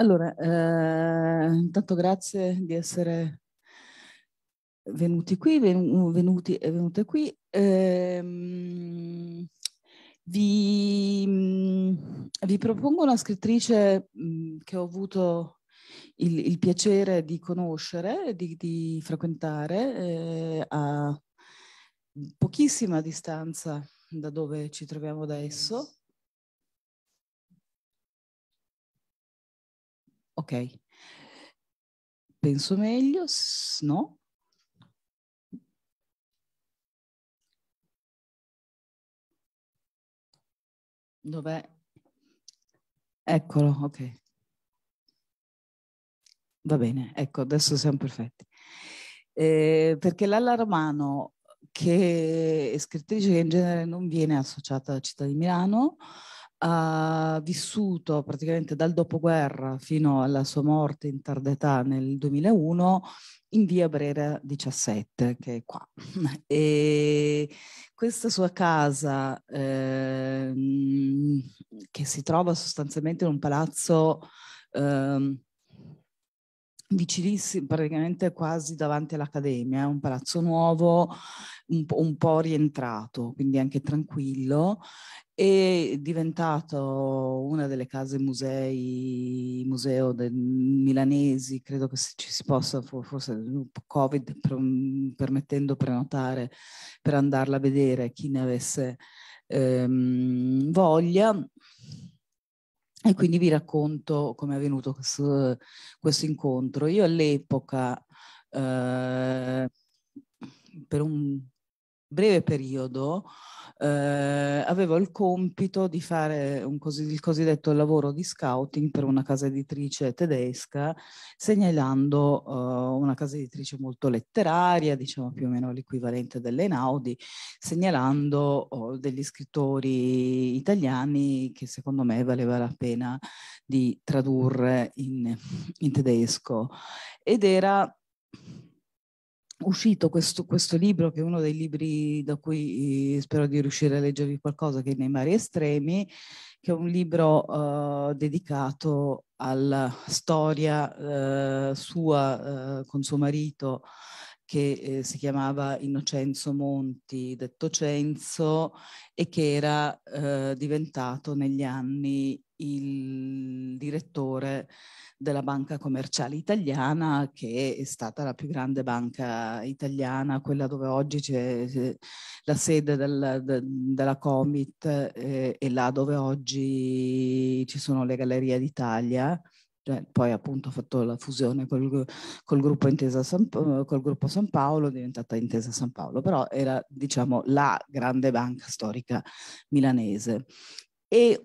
Allora, eh, intanto grazie di essere venuti qui, venuti e venute qui. Eh, vi, vi, propongo una scrittrice che ho avuto il, il, piacere di conoscere, di, di frequentare eh, a pochissima distanza da dove ci troviamo adesso Ok. Penso meglio, no? Dov'è? Eccolo, ok. Va bene, ecco, adesso siamo perfetti. Eh, perché l'Alla Romano, che è scrittrice che in genere non viene associata alla città di Milano, ha vissuto praticamente dal dopoguerra fino alla sua morte in tarda età nel 2001 in via Brera 17, che è qua. E questa sua casa, eh, che si trova sostanzialmente in un palazzo eh, vicinissimo, praticamente quasi davanti all'Accademia, è un palazzo nuovo, un po', un po' rientrato, quindi anche tranquillo, è diventato una delle case musei, museo del milanesi, credo che ci si possa, forse Covid permettendo prenotare per andarla a vedere chi ne avesse ehm, voglia, e quindi vi racconto come è avvenuto questo, questo incontro. Io all'epoca, eh, per un breve periodo eh, avevo il compito di fare cos il cosiddetto lavoro di scouting per una casa editrice tedesca, segnalando eh, una casa editrice molto letteraria, diciamo più o meno l'equivalente dell'Enaudi, segnalando oh, degli scrittori italiani che secondo me valeva la pena di tradurre in, in tedesco. Ed era uscito questo, questo, libro, che è uno dei libri da cui eh, spero di riuscire a leggervi qualcosa, che è Nei mari estremi, che è un libro eh, dedicato alla storia eh, sua eh, con suo marito che eh, si chiamava Innocenzo Monti, detto Censo, e che era eh, diventato negli anni il direttore della Banca Commerciale Italiana, che è stata la più grande banca italiana, quella dove oggi c'è la sede del, de, della Comit eh, e là dove oggi ci sono le Gallerie d'Italia cioè, poi appunto ho fatto la fusione col, col, gruppo Intesa San, col gruppo San Paolo, è diventata Intesa San Paolo, però era diciamo la grande banca storica milanese. E,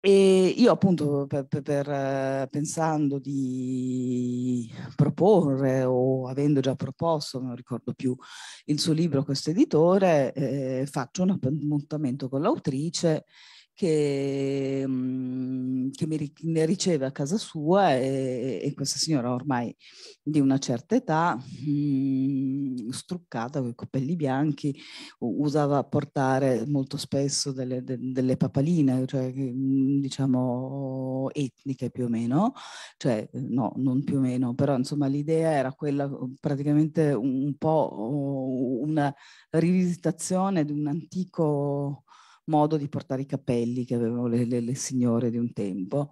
e io appunto per, per, per, pensando di proporre o avendo già proposto, non ricordo più il suo libro, questo editore, eh, faccio un appuntamento con l'autrice che, mhmm, che mi, ne riceve a casa sua e, e, questa signora ormai di una certa età, mh, mhmm, struccata, con i capelli bianchi, usava portare molto spesso delle, de, delle papaline, cioè, mhmm, diciamo etniche più o meno, cioè no, non più o meno, però insomma l'idea era quella praticamente un po' una rivisitazione di un antico modo di portare i capelli che avevano le, le, le signore di un tempo.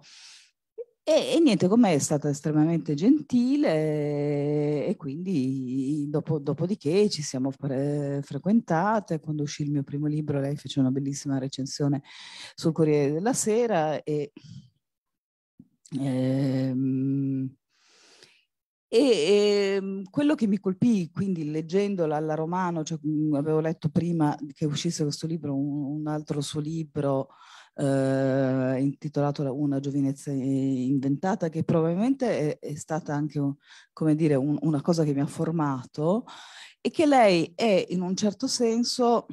E, e, niente, con me è stata estremamente gentile e quindi dopo, dopodiché ci siamo fre frequentate, quando uscì il mio primo libro lei fece una bellissima recensione sul Corriere della Sera e... Ehm, e, e, ehm, quello che mi colpì, quindi leggendola alla Romano, cioè, mhmm, avevo letto prima che uscisse questo libro, un, un altro suo libro eh, intitolato Una giovinezza eh, inventata, che probabilmente è, è stata anche, come dire, un, una cosa che mi ha formato e che lei è in un certo senso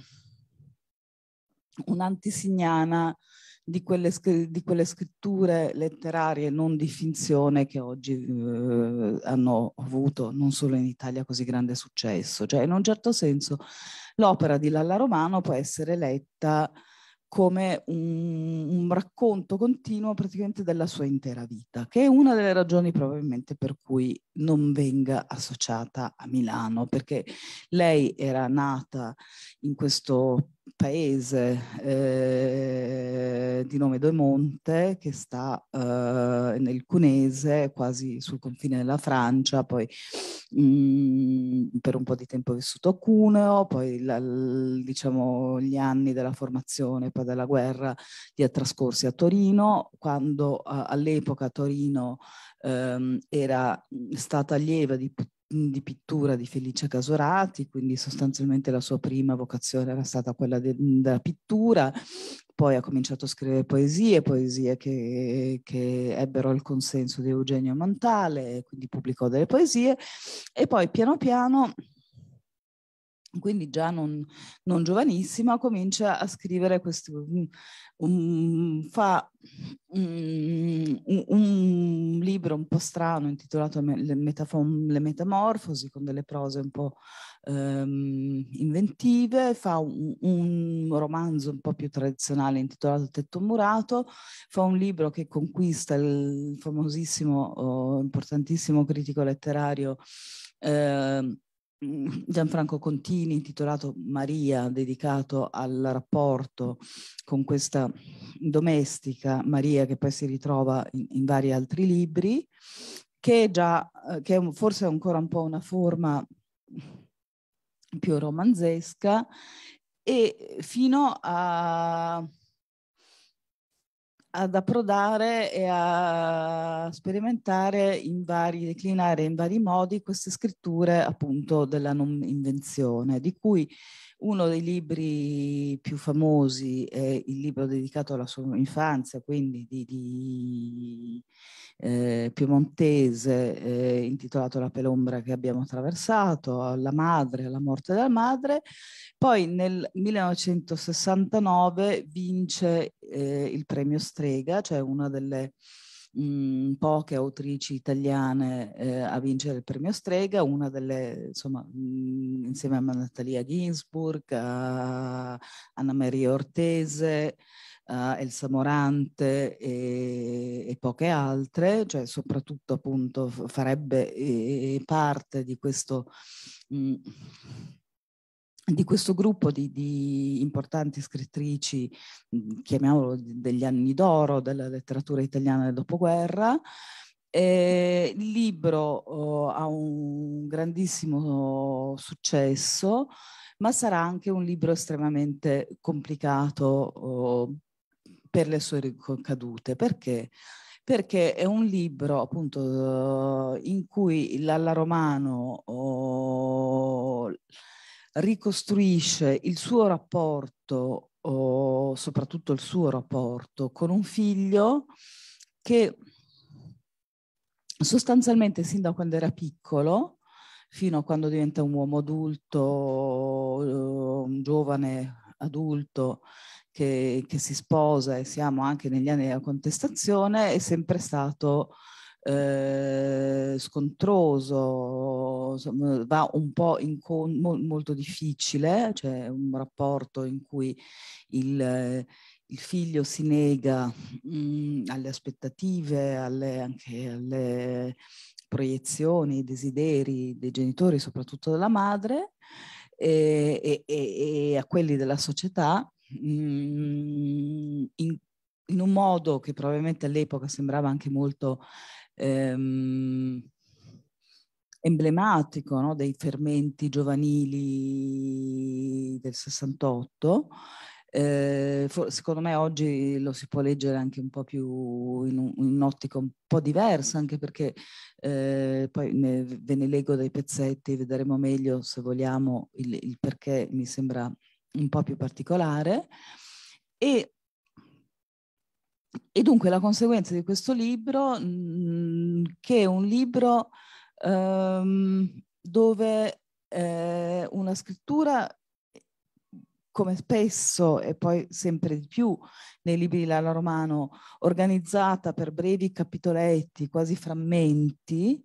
un'antisignana di quelle, di quelle scritture letterarie non di finzione che oggi eh, hanno avuto non solo in Italia così grande successo. Cioè, in un certo senso l'opera di Lalla Romano può essere letta come un, un, racconto continuo praticamente della sua intera vita, che è una delle ragioni probabilmente per cui non venga associata a Milano, perché lei era nata in questo paese eh, di nome Due Monte che sta eh, nel Cunese, quasi sul confine della Francia, poi mh, mm, per un po' di tempo ho vissuto a Cuneo, poi la, diciamo, gli anni della formazione, poi della guerra, li ha trascorsi a Torino, quando eh, all'epoca Torino ehm, era mm, stata allieva di di pittura di Felicia Casorati, quindi sostanzialmente la sua prima vocazione era stata quella de, della pittura, poi ha cominciato a scrivere poesie, poesie che, che, ebbero il consenso di Eugenio Montale, quindi pubblicò delle poesie e poi piano piano quindi già non, non, giovanissima, comincia a scrivere questo, um, fa um, un, un, libro un po' strano intitolato Le, Le Metamorfosi, con delle prose un po' um, inventive, fa un, un, romanzo un po' più tradizionale intitolato Tetto Murato, fa un libro che conquista il famosissimo, oh, importantissimo critico letterario. Eh, Mm, Gianfranco Contini intitolato Maria, dedicato al rapporto con questa domestica Maria che poi si ritrova in, in vari altri libri, che, già, eh, che è forse è ancora un po' una forma più romanzesca e fino a ad approdare e a sperimentare in vari, declinare in vari modi queste scritture appunto della non invenzione, di cui uno dei libri più famosi è il libro dedicato alla sua infanzia, quindi di, di eh, Piemontese, eh, intitolato La pelombra che abbiamo attraversato, alla madre, alla morte della madre. Poi nel 1969 vince eh, il premio Strega, cioè una delle mh, mm, poche autrici italiane eh, a vincere il premio Strega, una delle, insomma, mh, mm, insieme a Natalia Ginsburg, a Anna Maria Ortese, a Elsa Morante e, e poche altre, cioè soprattutto appunto farebbe eh, parte di questo... Mh, mm, di questo gruppo di, di, importanti scrittrici, mm, chiamiamolo degli anni d'oro, della letteratura italiana del dopoguerra. Eh, il libro oh, ha un grandissimo successo, ma sarà anche un libro estremamente complicato oh, per le sue ricadute. Perché? Perché è un libro appunto in cui Lalla Romano... Oh, ricostruisce il suo rapporto, o soprattutto il suo rapporto con un figlio che sostanzialmente sin da quando era piccolo fino a quando diventa un uomo adulto, uhm, un giovane adulto che, che si sposa e siamo anche negli anni della contestazione, è sempre stato eh, scontroso, va un po' con, molto difficile, cioè un rapporto in cui il, il figlio si nega mh, mm, alle aspettative, alle, anche alle proiezioni, ai desideri dei genitori, soprattutto della madre, e, e, e a quelli della società. Mh, mm, in in un modo che probabilmente all'epoca sembrava anche molto ehm, emblematico no? dei fermenti giovanili del 68. Eh, secondo me oggi lo si può leggere anche un po' più in un'ottica un, un po' diversa, anche perché eh, poi ne, ve ne leggo dei pezzetti, vedremo meglio se vogliamo il, il perché mi sembra un po' più particolare. E e dunque la conseguenza di questo libro, mh, mm, che è un libro ehm, dove eh, una scrittura come spesso e poi sempre di più nei libri di Lala Romano, organizzata per brevi capitoletti, quasi frammenti,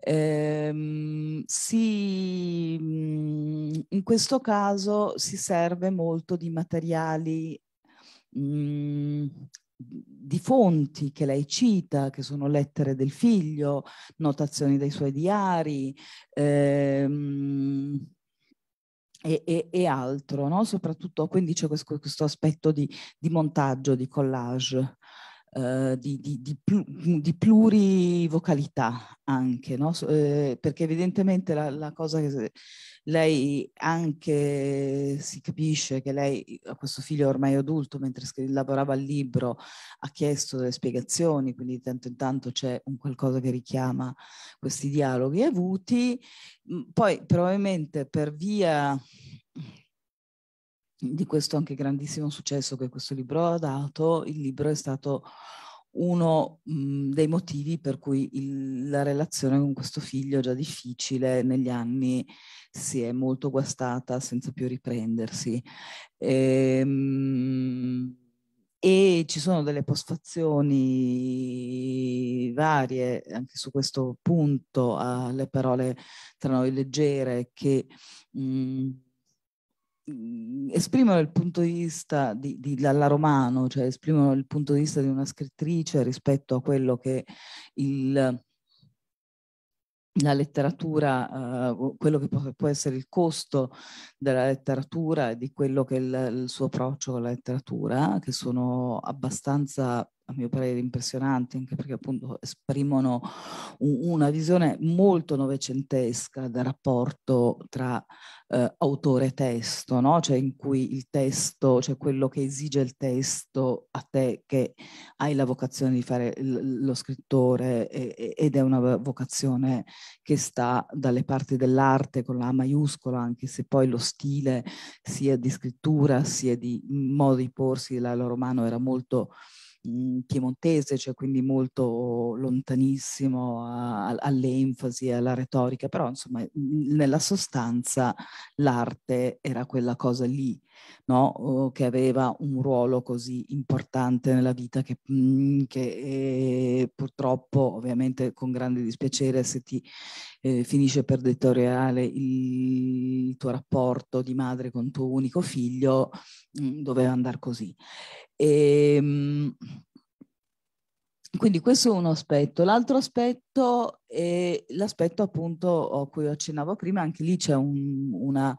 ehm, si, mm, in questo caso si serve molto di materiali mh, mm, di fonti che lei cita, che sono lettere del figlio, notazioni dei suoi diari ehm, e, e, e, altro, no? soprattutto quindi c'è questo, questo, aspetto di, di montaggio, di collage eh, di, di, di, di, plurivocalità anche, no? eh, perché evidentemente la, la, cosa che lei anche si capisce che lei a eh, questo figlio ormai adulto mentre lavorava al libro ha chiesto delle spiegazioni, quindi di tanto in tanto c'è un qualcosa che richiama questi dialoghi avuti, poi probabilmente per via di questo anche grandissimo successo che questo libro ha dato, il libro è stato uno mh, mhmm, dei motivi per cui il, la relazione con questo figlio già difficile negli anni si è molto guastata senza più riprendersi. E, ehm, mh, e ci sono delle posfazioni varie anche su questo punto alle parole tra noi leggere che mh, mhmm, esprimono il punto di vista di, di Lalla Romano, cioè esprimono il punto di vista di una scrittrice rispetto a quello che il, la letteratura, eh, quello che può, può, essere il costo della letteratura e di quello che è il, il suo approccio alla letteratura, che sono abbastanza a mio parere impressionanti, anche perché appunto esprimono un, una visione molto novecentesca del rapporto tra eh, autore e testo, no? cioè in cui il testo, cioè quello che esige il testo a te che hai la vocazione di fare lo scrittore e- ed è una vocazione che sta dalle parti dell'arte con la maiuscola, anche se poi lo stile sia di scrittura sia di modo di porsi, la loro mano era molto piemontese, cioè quindi molto lontanissimo a, a, all'enfasi, alla retorica, però insomma nella sostanza l'arte era quella cosa lì no? Uhm, che aveva un ruolo così importante nella vita che, mhmm, che eh, purtroppo ovviamente con grande dispiacere se ti eh, finisce per deteriorare il, tuo rapporto di madre con tuo unico figlio mhmm, doveva andare così. E, ehm, quindi questo è un aspetto. L'altro aspetto è l'aspetto appunto a cui accennavo prima, anche lì c'è un, una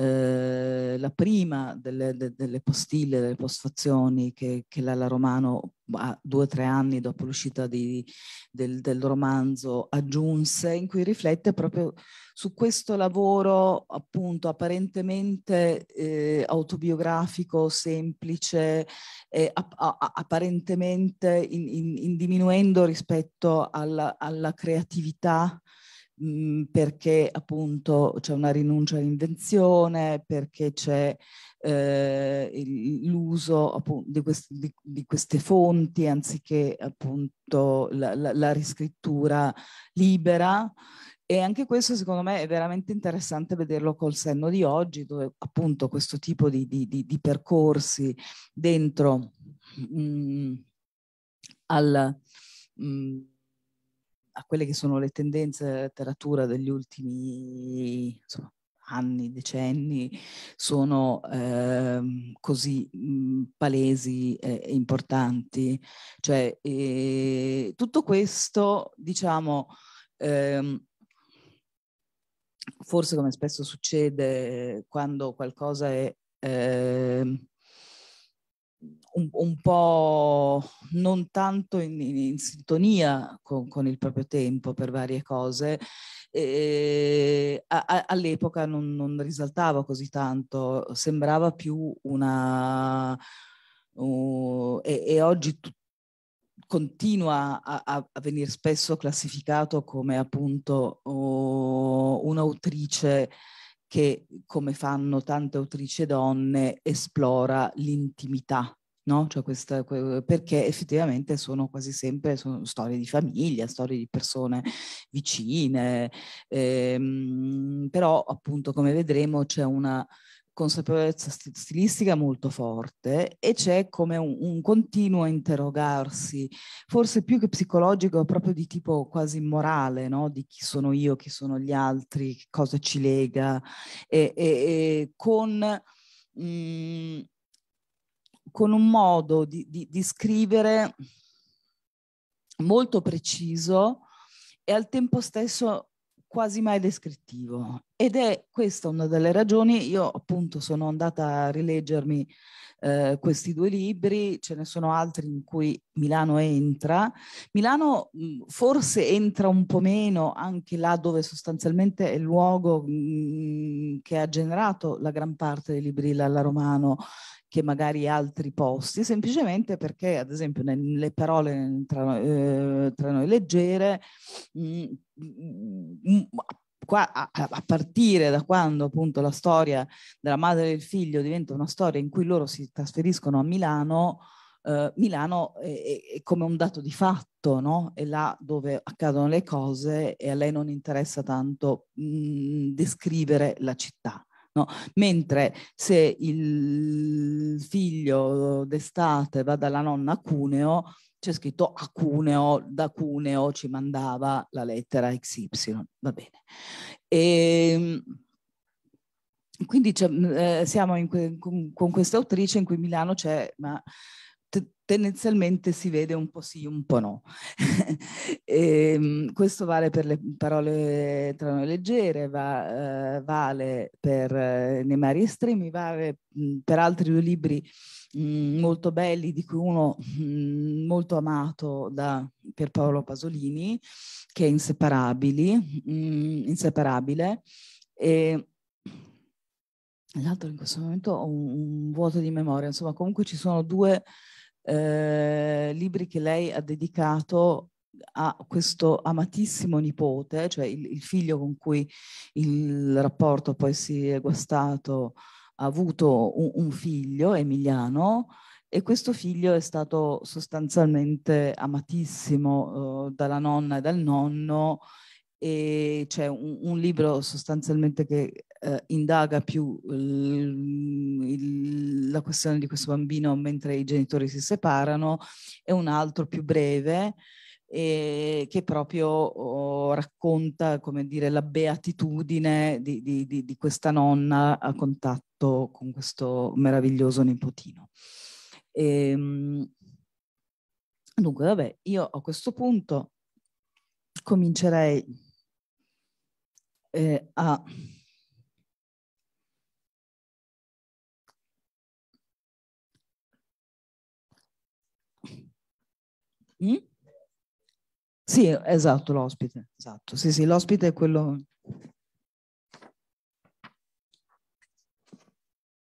eh, la prima delle, de, delle, postille, delle postfazioni che, che l'Ala Romano ah, due o tre anni dopo l'uscita del, del, romanzo aggiunse, in cui riflette proprio su questo lavoro appunto apparentemente eh, autobiografico, semplice, eh, a, apparentemente in, in, in diminuendo rispetto alla, alla creatività Mhmm, perché appunto c'è una rinuncia all'invenzione, perché c'è eh, l'uso appunto, di, quest- di, di, queste fonti anziché appunto la, la, la riscrittura libera. E anche questo secondo me è veramente interessante vederlo col senno di oggi, dove appunto questo tipo di, di, di, di percorsi dentro mh, mhmm, al... Mh, mhmm, a quelle che sono le tendenze della letteratura degli ultimi insomma, anni, decenni, sono eh, così mh, mhmm, palesi e importanti. Cioè, eh, tutto questo, diciamo, ehm, forse come spesso succede quando qualcosa è ehm, un, un po' non tanto in, in, in sintonia con, con, il proprio tempo per varie cose. all'epoca non, non risaltava così tanto, sembrava più una, Uh, e, e, oggi continua a, a, a venire spesso classificato come appunto uh, un'autrice che, come fanno tante autrici donne, esplora l'intimità No? Cioè questa, perché effettivamente sono quasi sempre sono storie di famiglia, storie di persone vicine, ehm, però appunto come vedremo c'è una consapevolezza stilistica molto forte e c'è come un, un, continuo interrogarsi, forse più che psicologico, proprio di tipo quasi morale, no? di chi sono io, chi sono gli altri, cosa ci lega, e, e, e con... Mh, mm, con un modo di, di, di scrivere molto preciso e al tempo stesso quasi mai descrittivo. Ed è questa una delle ragioni, io appunto sono andata a rileggermi eh, questi due libri, ce ne sono altri in cui Milano entra. Milano mh, mm, forse entra un po' meno anche là dove sostanzialmente è il luogo mh, mm, che ha generato la gran parte dei libri alla Romano, che magari altri posti, semplicemente perché, ad esempio, nelle parole tra, eh, tra noi leggere, mh, mm, mh, mm, mm, qua, a, a, partire da quando appunto la storia della madre e del figlio diventa una storia in cui loro si trasferiscono a Milano, eh, Milano è, è, come un dato di fatto, no? È là dove accadono le cose e a lei non interessa tanto mh, descrivere la città. No? Mentre se il figlio d'estate va dalla nonna a Cuneo, c'è scritto a Cuneo, da Cuneo ci mandava la lettera XY, va bene. E, ehm, quindi eh, siamo in, con, con questa autrice in cui Milano c'è, tendenzialmente si vede un po' sì, un po' no. e, ehm, questo vale per le parole tra noi leggere, va, eh, vale per, eh, nei mari estremi, vale mh, mm, per altri due libri mh, mm, molto belli, di cui uno mh, mm, molto amato da Pier Paolo Pasolini, che è Inseparabili, Inseparabile, e, L'altro in questo momento ho un, un vuoto di memoria, insomma comunque ci sono due eh, libri che lei ha dedicato a questo amatissimo nipote, cioè il, il figlio con cui il rapporto poi si è guastato, ha avuto un, un figlio, Emiliano, e questo figlio è stato sostanzialmente amatissimo eh, dalla nonna e dal nonno e c'è un, un libro sostanzialmente che eh, indaga più ehm, il, la questione di questo bambino mentre i genitori si separano e un altro più breve eh, che proprio oh, racconta come dire, la beatitudine di, di, di, di questa nonna a contatto con questo meraviglioso nipotino. E, ehm, dunque, vabbè, io a questo punto comincerei eh, a Mm? Sì, esatto, l'ospite. Esatto. Sì, sì, l'ospite è quello.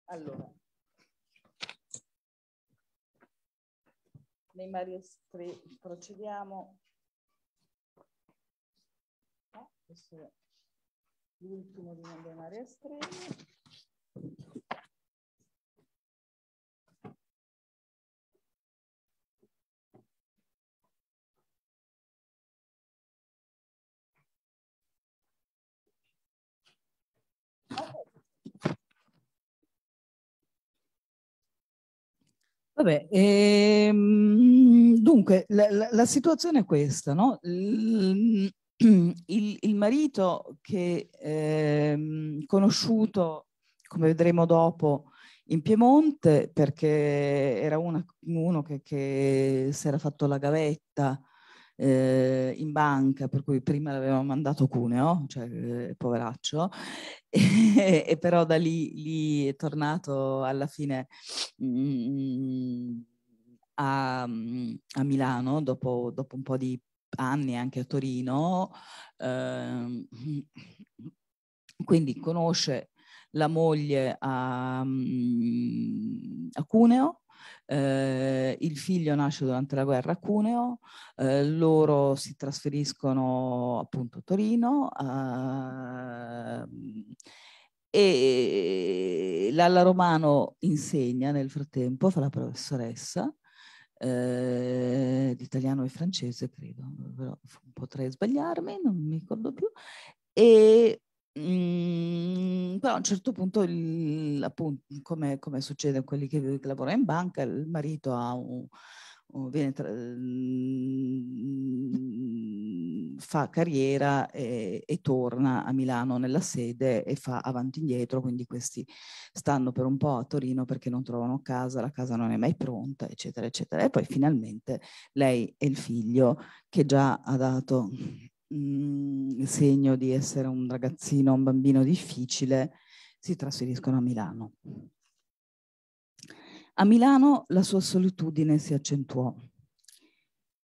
Allora. Nei Mario procediamo. Eh, questo è l'ultimo di Mario Street. Vabbè, ehm, dunque la, la, la, situazione è questa, no? il, il, marito che ehm, conosciuto, come vedremo dopo, in Piemonte perché era una, uno che, che si era fatto la gavetta eh, in banca, per cui prima l'aveva mandato Cuneo, cioè eh, poveraccio, e, e, però da lì, lì, è tornato alla fine mh, mm, a, a, Milano dopo, dopo, un po' di anni anche a Torino, eh, quindi conosce la moglie a, mm, a Cuneo eh, il figlio nasce durante la guerra a Cuneo, eh, loro si trasferiscono appunto a Torino ehm, e Lalla Romano insegna nel frattempo, fa la professoressa eh, italiano e francese, credo, però potrei sbagliarmi, non mi ricordo più, e Mm, però a un certo punto, il, appunto, come, come, succede a quelli che, che lavorano in banca, il marito ha un, viene tra, mm, fa carriera e, e, torna a Milano nella sede e fa avanti e indietro, quindi questi stanno per un po' a Torino perché non trovano casa, la casa non è mai pronta, eccetera, eccetera. E poi finalmente lei e il figlio che già ha dato mh, mm, segno di essere un ragazzino, un bambino difficile, si trasferiscono a Milano. A Milano la sua solitudine si accentuò.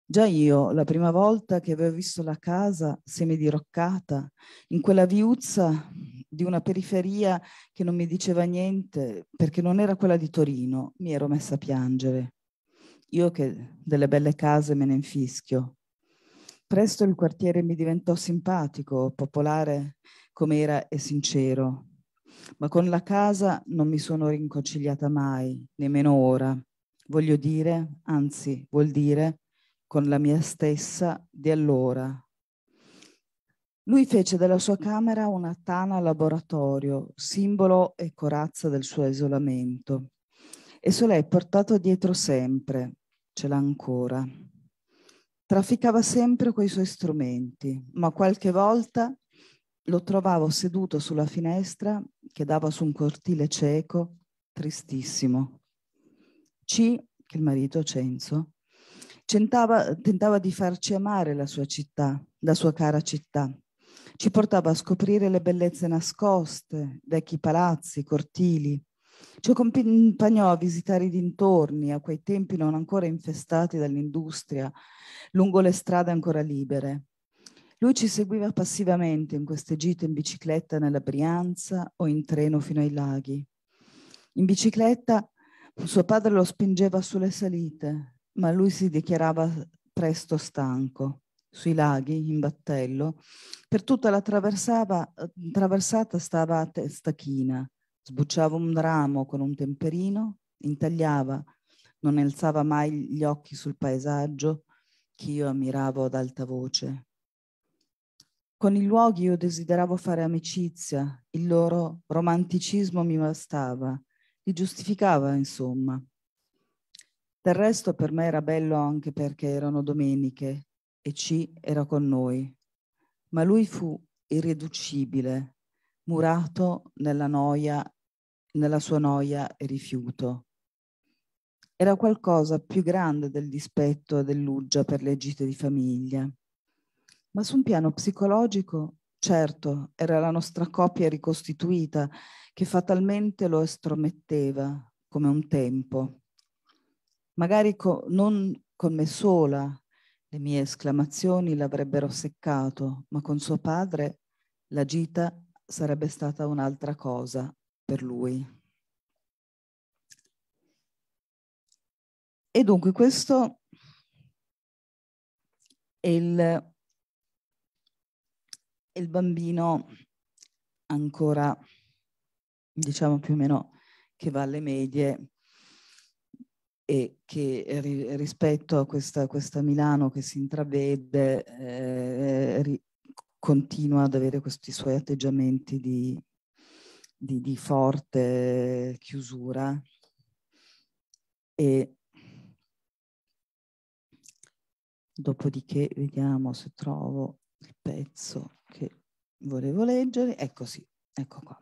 Già io, la prima volta che avevo visto la casa semidiroccata, in quella viuzza di una periferia che non mi diceva niente, perché non era quella di Torino, mi ero messa a piangere. Io che delle belle case me ne infischio. Presto il quartiere mi diventò simpatico, popolare com'era e sincero, ma con la casa non mi sono rinconciliata mai, nemmeno ora. Voglio dire, anzi, vuol dire, con la mia stessa di allora. Lui fece della sua camera una tana laboratorio, simbolo e corazza del suo isolamento. E se l'è portato dietro sempre, ce l'ha ancora. Trafficava sempre coi suoi strumenti, ma qualche volta lo trovavo seduto sulla finestra che dava su un cortile cieco, tristissimo. C, che il marito Censo, Centava, tentava di farci amare la sua città, la sua cara città. Ci portava a scoprire le bellezze nascoste, vecchi palazzi, cortili, ci cioè, accompagnò a visitare i dintorni, a quei tempi non ancora infestati dall'industria, lungo le strade ancora libere. Lui ci seguiva passivamente in queste gite in bicicletta nella Brianza o in treno fino ai laghi. In bicicletta suo padre lo spingeva sulle salite, ma lui si dichiarava presto stanco sui laghi in battello. Per tutta la traversata stava a testa china sbucciava un ramo con un temperino, intagliava, non alzava mai gli occhi sul paesaggio che io ammiravo ad alta voce. Con i luoghi io desideravo fare amicizia, il loro romanticismo mi bastava, li giustificava, insomma. Del resto per me era bello anche perché erano domeniche e C era con noi. Ma lui fu irriducibile, murato nella noia, nella sua noia e rifiuto. Era qualcosa più grande del dispetto e dell'uggia per le gite di famiglia. Ma su un piano psicologico, certo, era la nostra coppia ricostituita che fatalmente lo estrometteva come un tempo. Magari co- non con me sola le mie esclamazioni l'avrebbero seccato, ma con suo padre la gita sarebbe stata un'altra cosa per lui. E dunque questo è il, il bambino ancora, diciamo più o meno, che va alle medie e che rispetto a questa, questa, Milano che si intravede eh, continua ad avere questi suoi atteggiamenti di, di, di forte chiusura e dopodiché vediamo se trovo il pezzo che volevo leggere, ecco sì, ecco qua.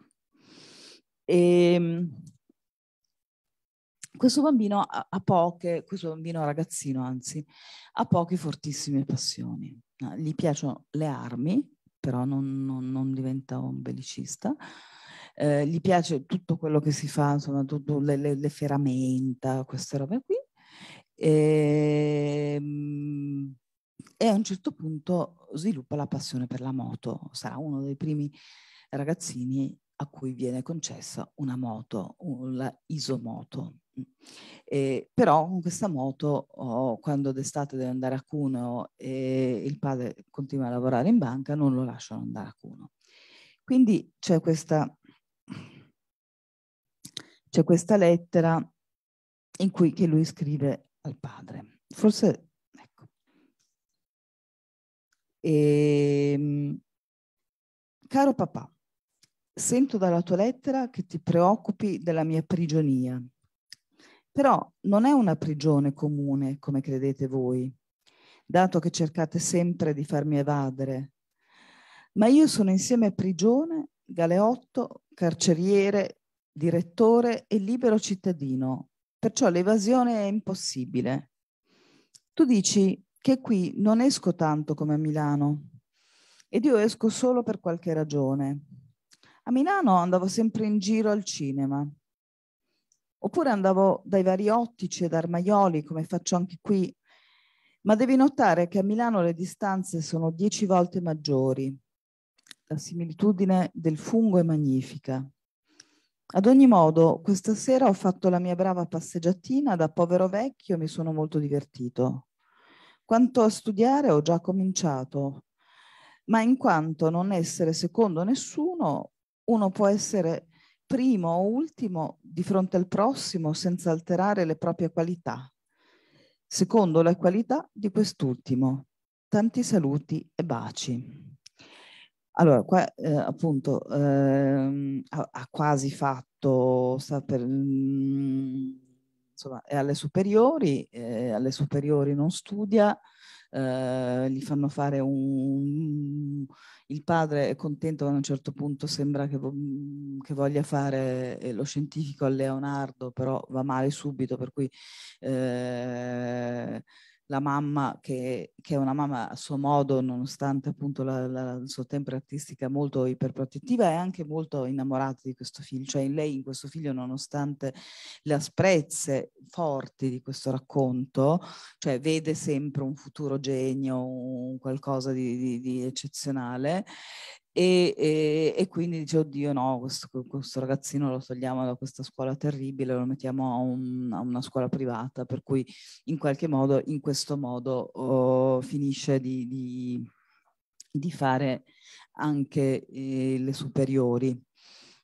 E, ehm, questo bambino ha poche, questo bambino ragazzino anzi, ha poche fortissime passioni. Ah, gli piacciono le armi, però non, non, non diventa un bellicista. Eh, gli piace tutto quello che si fa, insomma, tutto le, le, le ferramenta, queste robe qui. E, ehm, e, a un certo punto sviluppa la passione per la moto. Sarà uno dei primi ragazzini a cui viene concessa una moto, la isomoto. Eh, però con questa moto, oh, quando d'estate deve andare a Cuno e il padre continua a lavorare in banca, non lo lasciano andare a Cuno. Quindi c'è questa, c'è questa lettera in cui che lui scrive al padre. Forse, ecco. E, ehm, caro papà, sento dalla tua lettera che ti preoccupi della mia prigionia però non è una prigione comune, come credete voi, dato che cercate sempre di farmi evadere. Ma io sono insieme a prigione, galeotto, carceriere, direttore e libero cittadino, perciò l'evasione è impossibile. Tu dici che qui non esco tanto come a Milano ed io esco solo per qualche ragione. A Milano andavo sempre in giro al cinema, Oppure andavo dai vari ottici ed armaioli, come faccio anche qui, ma devi notare che a Milano le distanze sono dieci volte maggiori. La similitudine del fungo è magnifica. Ad ogni modo, questa sera ho fatto la mia brava passeggiatina da povero vecchio e mi sono molto divertito. Quanto a studiare ho già cominciato, ma in quanto non essere secondo nessuno, uno può essere primo o ultimo di fronte al prossimo senza alterare le proprie qualità, secondo la qualità di quest'ultimo. Tanti saluti e baci. Allora, qua eh, appunto eh, ha, ha, quasi fatto, sta per, mm, insomma, è alle superiori, eh, alle superiori non studia, eh, gli fanno fare un... il padre è contento ma a un certo punto sembra che, vo... che voglia fare eh, lo scientifico a Leonardo, però va male subito, per cui... Eh, la mamma che, che, è una mamma a suo modo, nonostante appunto la, la, il suo tempo artistica molto iperprotettiva, è anche molto innamorata di questo figlio, cioè in lei, in questo figlio, nonostante le asprezze forti di questo racconto, cioè vede sempre un futuro genio, un qualcosa di, di, di eccezionale, e, e, e quindi dice oddio no, questo, questo, ragazzino lo togliamo da questa scuola terribile, lo mettiamo a, un, a una scuola privata, per cui in qualche modo, in questo modo oh, finisce di, di, di, fare anche eh, le superiori.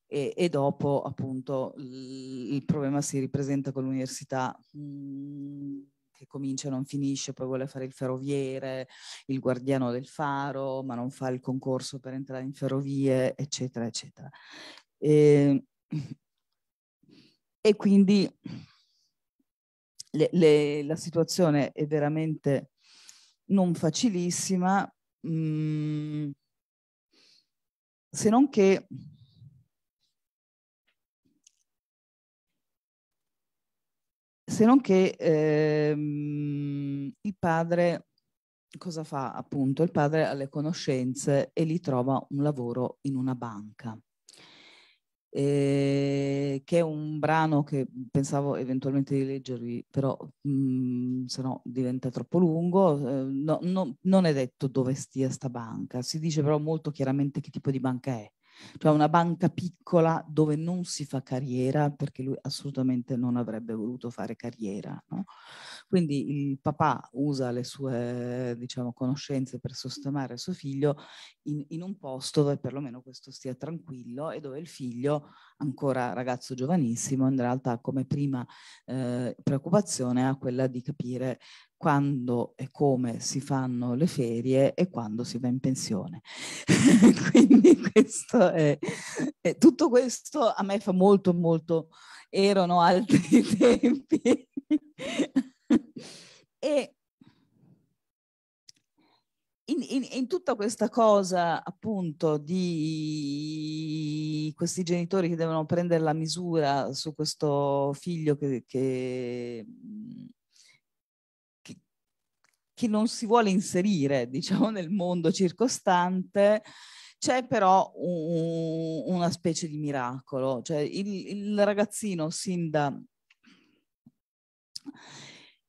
E, e, dopo appunto il problema si ripresenta con l'università mh, mm che comincia e non finisce, poi vuole fare il ferroviere, il guardiano del faro, ma non fa il concorso per entrare in ferrovie, eccetera, eccetera. E, ehm, e quindi le, le, la situazione è veramente non facilissima, mh, mm, se non che Se non che ehm, il padre cosa fa appunto? Il padre ha le conoscenze e lì trova un lavoro in una banca. Eh, che è un brano che pensavo eventualmente di leggervi, però mh, mm, se no diventa troppo lungo. Eh, no, no, non è detto dove stia sta banca, si dice però molto chiaramente che tipo di banca è cioè una banca piccola dove non si fa carriera perché lui assolutamente non avrebbe voluto fare carriera. No? Quindi il papà usa le sue diciamo, conoscenze per sostenere suo figlio in, in, un posto dove perlomeno questo stia tranquillo e dove il figlio, ancora ragazzo giovanissimo, in realtà come prima eh, preoccupazione ha quella di capire quando e come si fanno le ferie e quando si va in pensione. Quindi questo è, è, tutto questo a me fa molto molto erano altri tempi. e in, in, in, tutta questa cosa appunto di questi genitori che devono prendere la misura su questo figlio che, che che non si vuole inserire, diciamo, nel mondo circostante, c'è però un, una specie di miracolo, cioè il, il ragazzino sin da,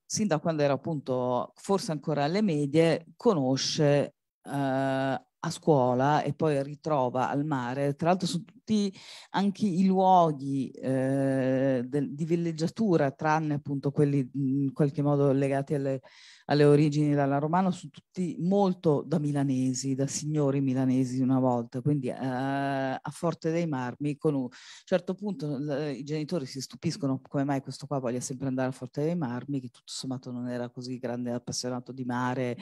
sin da, quando era appunto forse ancora alle medie conosce eh, a scuola e poi ritrova al mare, tra l'altro sono tutti anche i luoghi eh, del, di villeggiatura, tranne appunto quelli in qualche modo legati alle, alle origini dalla Romano, sono tutti molto da milanesi, da signori milanesi una volta, quindi eh, a Forte dei Marmi con un certo punto i genitori si stupiscono come mai questo qua voglia sempre andare a Forte dei Marmi, che tutto sommato non era così grande appassionato di mare,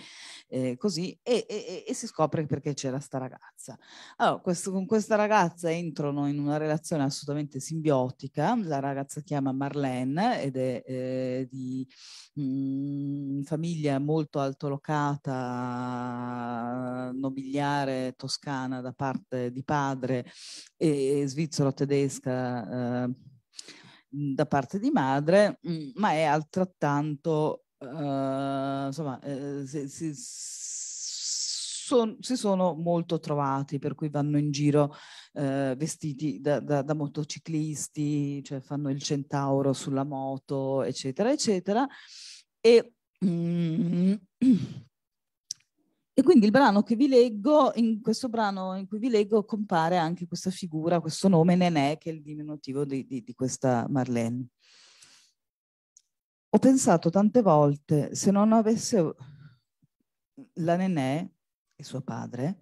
eh, così, e, e, e si scopre perché c'era sta ragazza. Allora, questo, con questa ragazza in entrano in una relazione assolutamente simbiotica. La ragazza si chiama Marlene ed è eh, di mh, mm, famiglia molto altolocata, nobiliare toscana da parte di padre e, e svizzero-tedesca. Eh, da parte di madre, mm, ma è altrettanto, eh, insomma, eh, si, si, son, si sono molto trovati, per cui vanno in giro eh, vestiti da, da, da, motociclisti, cioè fanno il centauro sulla moto, eccetera, eccetera. E, mm, e quindi il brano che vi leggo, in questo brano in cui vi leggo compare anche questa figura, questo nome Nenè, che è il diminutivo di, di, di questa Marlene. Ho pensato tante volte, se non avesse la Nenè e suo padre,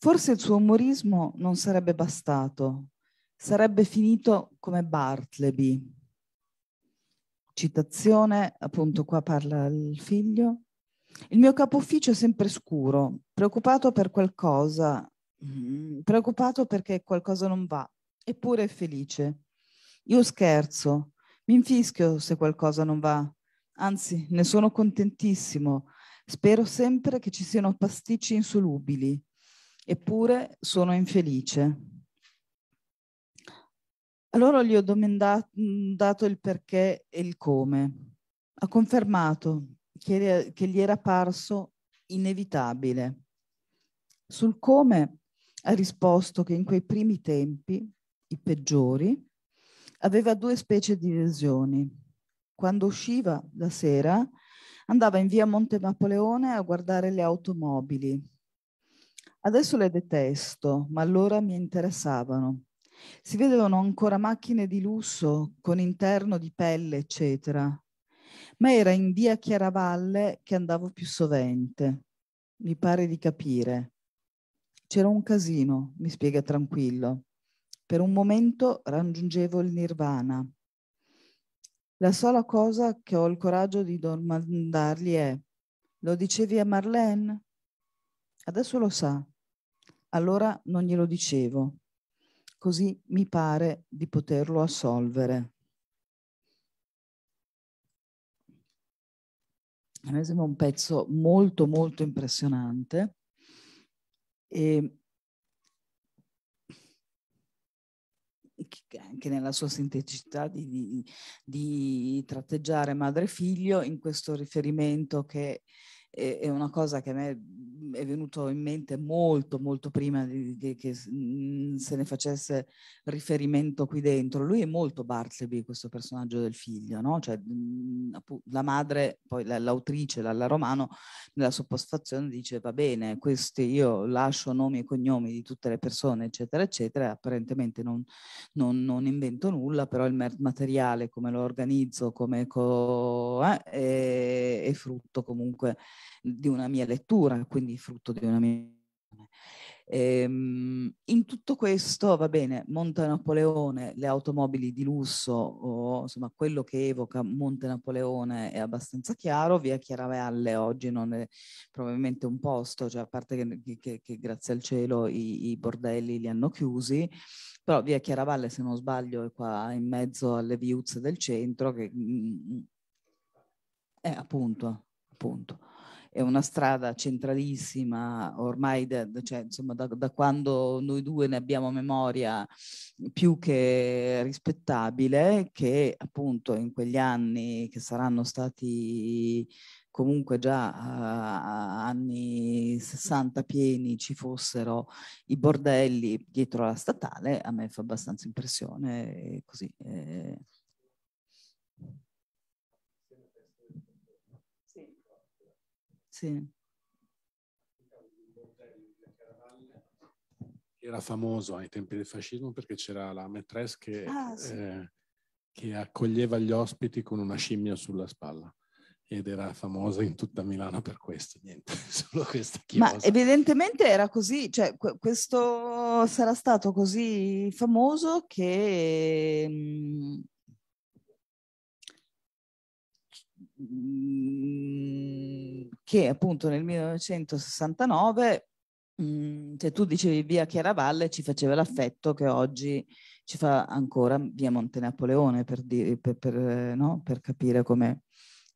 Forse il suo umorismo non sarebbe bastato, sarebbe finito come Bartleby. Citazione, appunto qua parla il figlio. Il mio capo ufficio è sempre scuro, preoccupato per qualcosa, mm, preoccupato perché qualcosa non va, eppure è felice. Io scherzo, mi infischio se qualcosa non va, anzi ne sono contentissimo. Spero sempre che ci siano pasticci insolubili, eppure sono infelice. Allora gli ho domandato il perché e il come. Ha confermato che, che gli era parso inevitabile. Sul come ha risposto che in quei primi tempi, i peggiori, aveva due specie di lesioni. Quando usciva la sera andava in via Monte Napoleone a guardare le automobili Adesso le detesto, ma allora mi interessavano. Si vedevano ancora macchine di lusso con interno di pelle, eccetera. Ma era in via Chiaravalle che andavo più sovente. Mi pare di capire. C'era un casino, mi spiega tranquillo. Per un momento raggiungevo il nirvana. La sola cosa che ho il coraggio di domandargli è: Lo dicevi a Marlene? Adesso lo sa. Allora non glielo dicevo, così mi pare di poterlo assolvere. L'esimo è un pezzo molto molto impressionante e anche nella sua sinteticità di, di, di tratteggiare madre e figlio in questo riferimento che è una cosa che a me è venuto in mente molto, molto prima di, di, che se ne facesse riferimento qui dentro. Lui è molto Bartleby, questo personaggio del figlio, no? Cioè, la madre, poi l'autrice, la, la Romano, nella sua postazione dice va bene, questi io lascio nomi e cognomi di tutte le persone, eccetera, eccetera, apparentemente non, non, non invento nulla, però il materiale, come lo organizzo, come co, eh, è, è frutto comunque di una mia lettura, quindi quindi frutto di una mia... Ehm, in tutto questo, va bene, Monte Napoleone, le automobili di lusso, o, insomma quello che evoca Monte Napoleone è abbastanza chiaro, via Chiaravalle oggi non è probabilmente un posto, cioè a parte che, che, che grazie al cielo i, i bordelli li hanno chiusi, però via Chiaravalle se non sbaglio è qua in mezzo alle viuzze del centro che... Mh, mm, mm, eh, appunto, appunto è una strada centralissima ormai da, cioè, insomma, da, da, quando noi due ne abbiamo memoria più che rispettabile, che appunto in quegli anni che saranno stati comunque già uh, anni 60 pieni ci fossero i bordelli dietro la statale, a me fa abbastanza impressione così. Eh Sì. Era famoso ai tempi del fascismo perché c'era la maîtresse che, ah, sì. eh, che accoglieva gli ospiti con una scimmia sulla spalla ed era famosa in tutta Milano per questo, niente, solo questa chiosa. Ma evidentemente era così, cioè questo sarà stato così famoso che mm, Mm, che appunto nel 1969 mh, se tu dicevi via Chiaravalle ci faceva l'affetto che oggi ci fa ancora via Monte Napoleone per, dire, per, per, no? per capire come,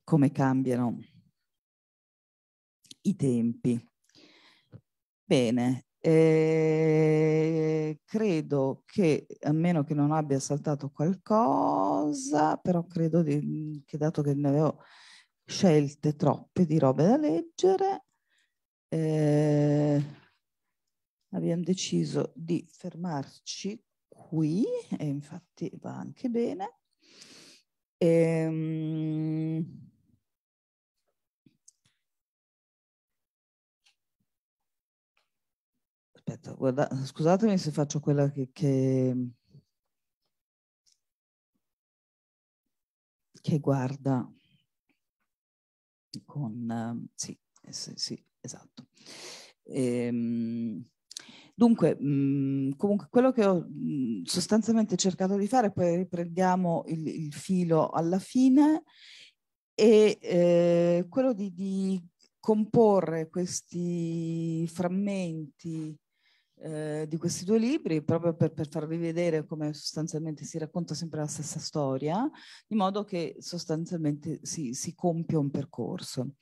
come cambiano i tempi. Bene, eh, credo che, a meno che non abbia saltato qualcosa, però credo di, mhmm, che dato che ne avevo scelte troppe di robe da leggere, eh, abbiamo deciso di fermarci qui e infatti va anche bene. Ehm, aspetta, guarda, scusatemi se faccio quella che, che, che guarda con... Ehm, sì, eh, sì, sì esatto. Ehm, dunque, mh, mm, comunque quello che ho mm, sostanzialmente cercato di fare, poi riprendiamo il, il filo alla fine, è eh, quello di, di comporre questi frammenti eh, di questi due libri proprio per, per, farvi vedere come sostanzialmente si racconta sempre la stessa storia, in modo che sostanzialmente si, si compia un percorso.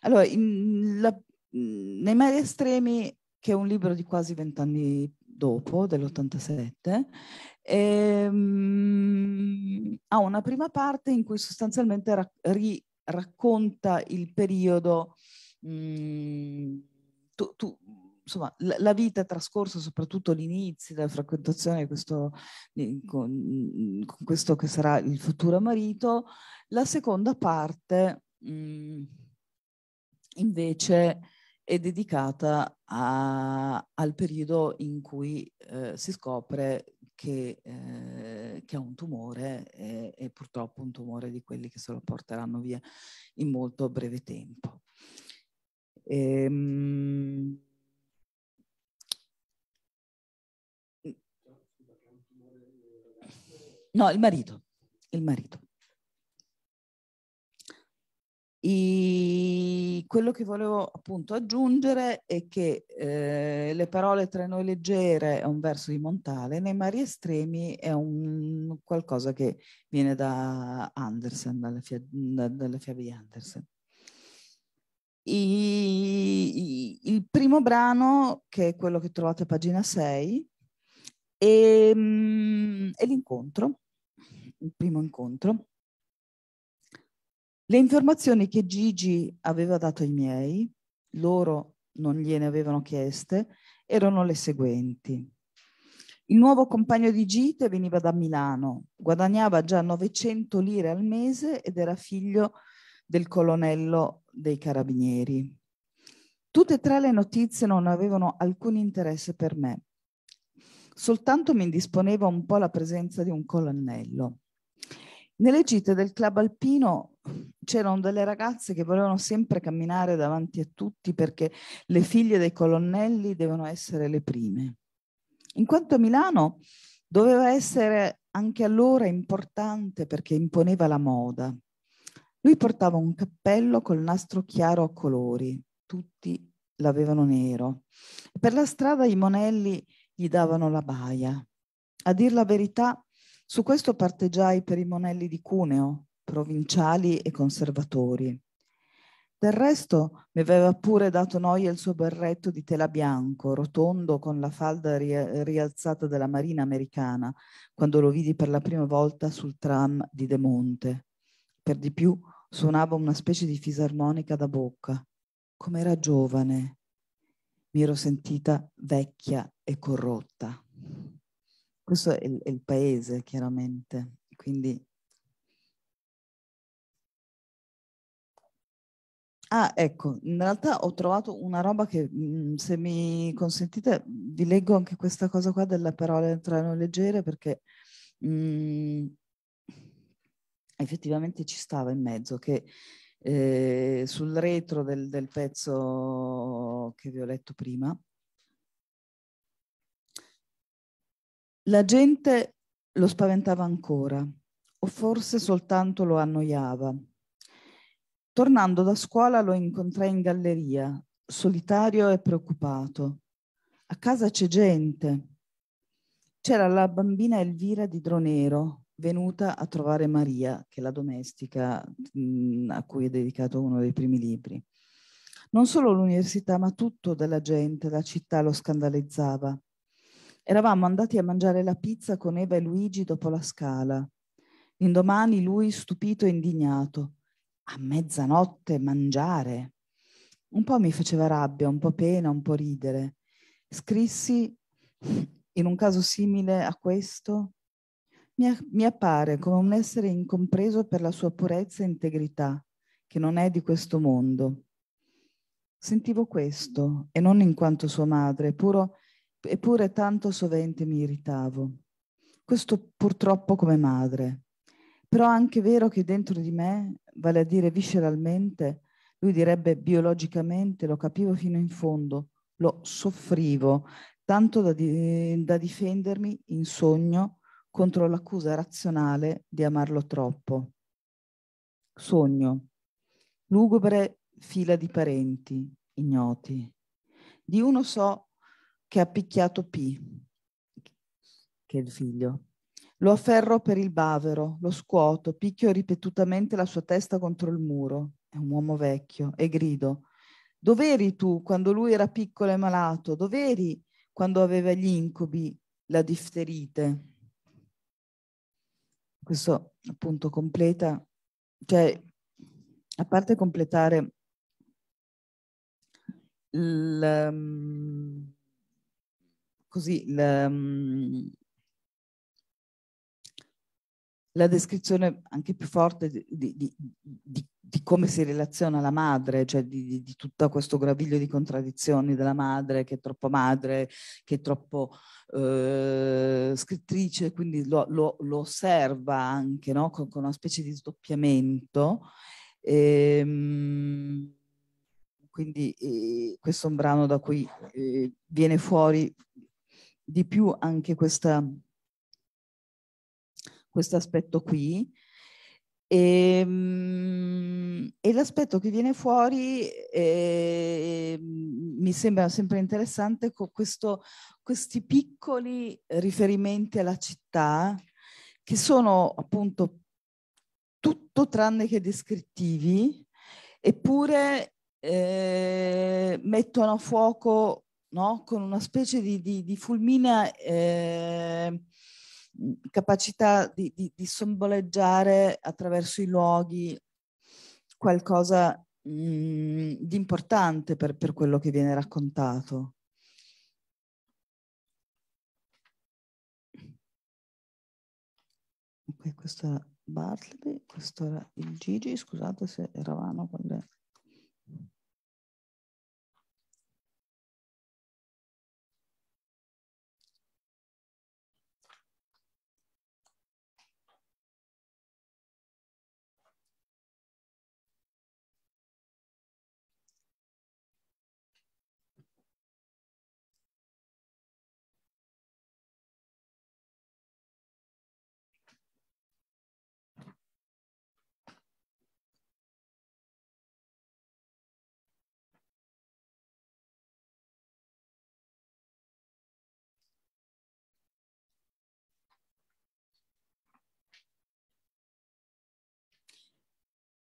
Allora, in, la, mm, nei mari estremi, che è un libro di quasi vent'anni dopo, dell'87, ehm, ha una prima parte in cui sostanzialmente ra racconta il periodo... Mh, mm, tu, tu, insomma, la, vita trascorsa, soprattutto l'inizio della frequentazione di questo, con, mhmm, con, questo che sarà il futuro marito, la seconda parte mh, mhmm, invece è dedicata a, al periodo in cui eh, si scopre che, eh, che, ha un tumore e, e, purtroppo un tumore di quelli che se lo porteranno via in molto breve tempo. Ehm, no, il marito, il marito. I, quello che volevo appunto aggiungere è che eh, le parole tra noi leggere è un verso di Montale, nei mari estremi è un qualcosa che viene da Andersen, dalla, fia, da, dalla fiaba di Andersen. I, il primo brano, che è quello che trovate a pagina 6, è, mm, è l'incontro primo incontro, le informazioni che Gigi aveva dato ai miei, loro non gliene avevano chieste, erano le seguenti. Il nuovo compagno di gite veniva da Milano, guadagnava già 900 lire al mese ed era figlio del colonnello dei carabinieri. Tutte e tre le notizie non avevano alcun interesse per me. Soltanto mi indisponeva un po' la presenza di un colonnello. Nelle gite del club alpino c'erano delle ragazze che volevano sempre camminare davanti a tutti perché le figlie dei colonnelli devono essere le prime. In quanto a Milano doveva essere anche allora importante perché imponeva la moda. Lui portava un cappello col nastro chiaro a colori, tutti l'avevano nero. Per la strada i monelli gli davano la baia. A dir la verità, su questo parteggiai per i monelli di Cuneo, provinciali e conservatori. Del resto mi aveva pure dato noia il suo berretto di tela bianco, rotondo con la falda rialzata della marina americana, quando lo vidi per la prima volta sul tram di De Monte. Per di più suonava una specie di fisarmonica da bocca. Com'era giovane. Mi ero sentita vecchia e corrotta. Questo è il, il paese, chiaramente, quindi... Ah, ecco, in realtà ho trovato una roba che, mm, se mi consentite, vi leggo anche questa cosa qua delle parole del treno leggere perché mh, mm, effettivamente ci stava in mezzo, che eh, sul retro del, del pezzo che vi ho letto prima, La gente lo spaventava ancora, o forse soltanto lo annoiava. Tornando da scuola lo incontrai in galleria, solitario e preoccupato. A casa c'è gente. C'era la bambina Elvira di Dronero, venuta a trovare Maria, che è la domestica mh, mm, a cui è dedicato uno dei primi libri. Non solo l'università, ma tutto della gente, la città lo scandalizzava. Eravamo andati a mangiare la pizza con Eva e Luigi dopo la scala. L'indomani lui stupito e indignato. A mezzanotte mangiare. Un po' mi faceva rabbia, un po' pena, un po' ridere. Scrissi, in un caso simile a questo, mi, mi appare come un essere incompreso per la sua purezza e integrità, che non è di questo mondo. Sentivo questo, e non in quanto sua madre, puro eppure tanto sovente mi irritavo. Questo purtroppo come madre. Però è anche vero che dentro di me, vale a dire visceralmente, lui direbbe biologicamente, lo capivo fino in fondo, lo soffrivo, tanto da, di, da difendermi in sogno contro l'accusa razionale di amarlo troppo. Sogno. Lugubre fila di parenti ignoti. Di uno so che ha picchiato P, che è il figlio. Lo afferro per il bavero, lo scuoto, picchio ripetutamente la sua testa contro il muro. È un uomo vecchio e grido. Dov'eri tu quando lui era piccolo e malato? Dov'eri quando aveva gli incubi, la difterite? Questo appunto completa, cioè a parte completare il, um, ehm, così la, mm, la, descrizione anche più forte di, di, di, di, come si relaziona la madre, cioè di, tutto questo graviglio di contraddizioni della madre che è troppo madre, che è troppo eh, scrittrice, quindi lo, lo, lo osserva anche no? con, con, una specie di sdoppiamento. E, ehm, quindi eh, questo è un brano da cui eh, viene fuori di più anche questo aspetto qui. E, ehm, e l'aspetto che viene fuori eh, mi sembra sempre interessante con questo, questi piccoli riferimenti alla città che sono appunto tutto tranne che descrittivi, eppure eh, mettono a fuoco no? con una specie di, di, di fulmina eh, capacità di, di, simboleggiare attraverso i luoghi qualcosa mh, mm, di importante per, per quello che viene raccontato. questo era Bartleby, questo era il Gigi, scusate se eravamo con le...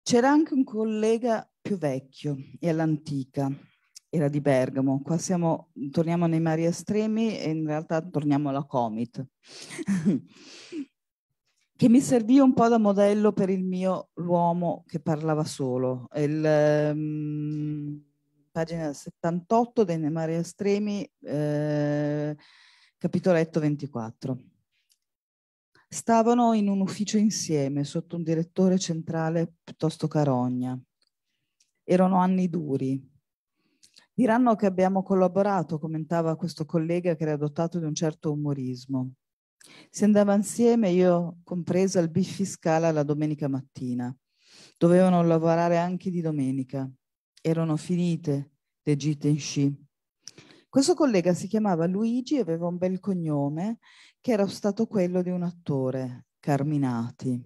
C'era anche un collega più vecchio e all'antica, era di Bergamo. Qua siamo, torniamo nei mari estremi e in realtà torniamo alla Comit, che mi servì un po' da modello per il mio l'uomo che parlava solo. Il, um, pagina 78 dei mari estremi, eh, capitoletto 24. Stavano in un ufficio insieme, sotto un direttore centrale piuttosto carogna. Erano anni duri. Diranno che abbiamo collaborato, commentava questo collega che era dotato di un certo umorismo. Si andava insieme, io compresa, al bif fiscale la domenica mattina. Dovevano lavorare anche di domenica. Erano finite le gite in sci. Questo collega si chiamava Luigi, aveva un bel cognome che era stato quello di un attore, Carminati.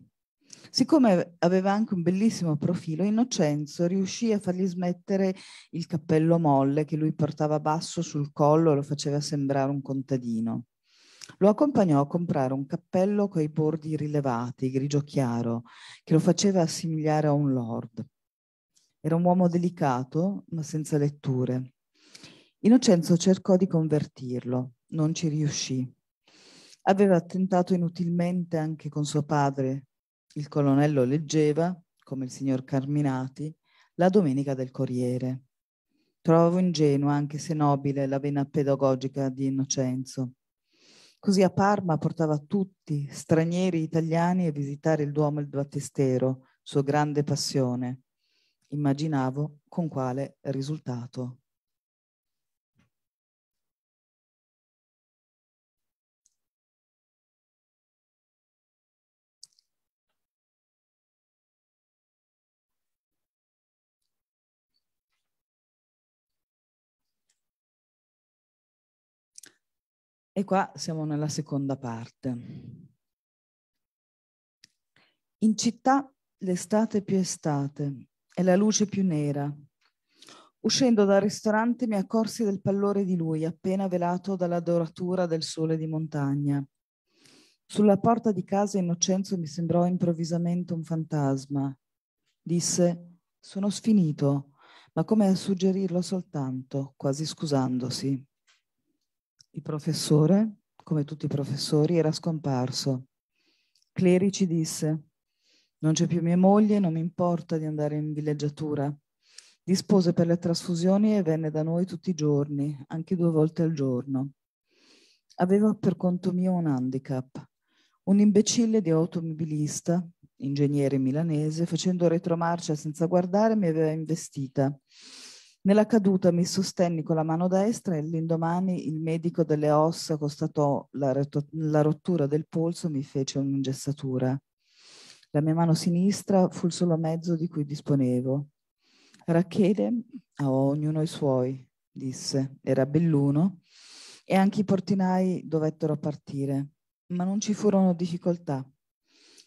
Siccome aveva anche un bellissimo profilo, Innocenzo riuscì a fargli smettere il cappello molle che lui portava basso sul collo e lo faceva sembrare un contadino. Lo accompagnò a comprare un cappello coi bordi rilevati, grigio chiaro, che lo faceva assimilare a un lord. Era un uomo delicato, ma senza letture. Innocenzo cercò di convertirlo, non ci riuscì. Aveva tentato inutilmente anche con suo padre, il colonnello leggeva, come il signor Carminati, la Domenica del Corriere. Trovo ingenua, anche se nobile, la vena pedagogica di Innocenzo. Così a Parma portava tutti, stranieri italiani, a visitare il Duomo e il Battistero, sua grande passione. Immaginavo con quale risultato. E qua siamo nella seconda parte. In città l'estate più estate e la luce più nera. Uscendo dal ristorante mi accorsi del pallore di lui appena velato dalla doratura del sole di montagna. Sulla porta di casa Innocenzo mi sembrò improvvisamente un fantasma. Disse, sono sfinito, ma come a suggerirlo soltanto, quasi scusandosi. Il professore, come tutti i professori, era scomparso. Clerici disse, non c'è più mia moglie, non mi importa di andare in villeggiatura. Dispose per le trasfusioni e venne da noi tutti i giorni, anche due volte al giorno. Aveva per conto mio un handicap, un imbecille di automobilista, ingegnere milanese, facendo retromarcia senza guardare, mi aveva investita nella caduta mi sostenni con la mano destra e l'indomani il medico delle ossa constatò la, la rottura del polso e mi fece un'ingessatura. La mia mano sinistra fu il solo mezzo di cui disponevo. Rachele a ognuno i suoi, disse, era belluno, e anche i portinai dovettero partire, ma non ci furono difficoltà.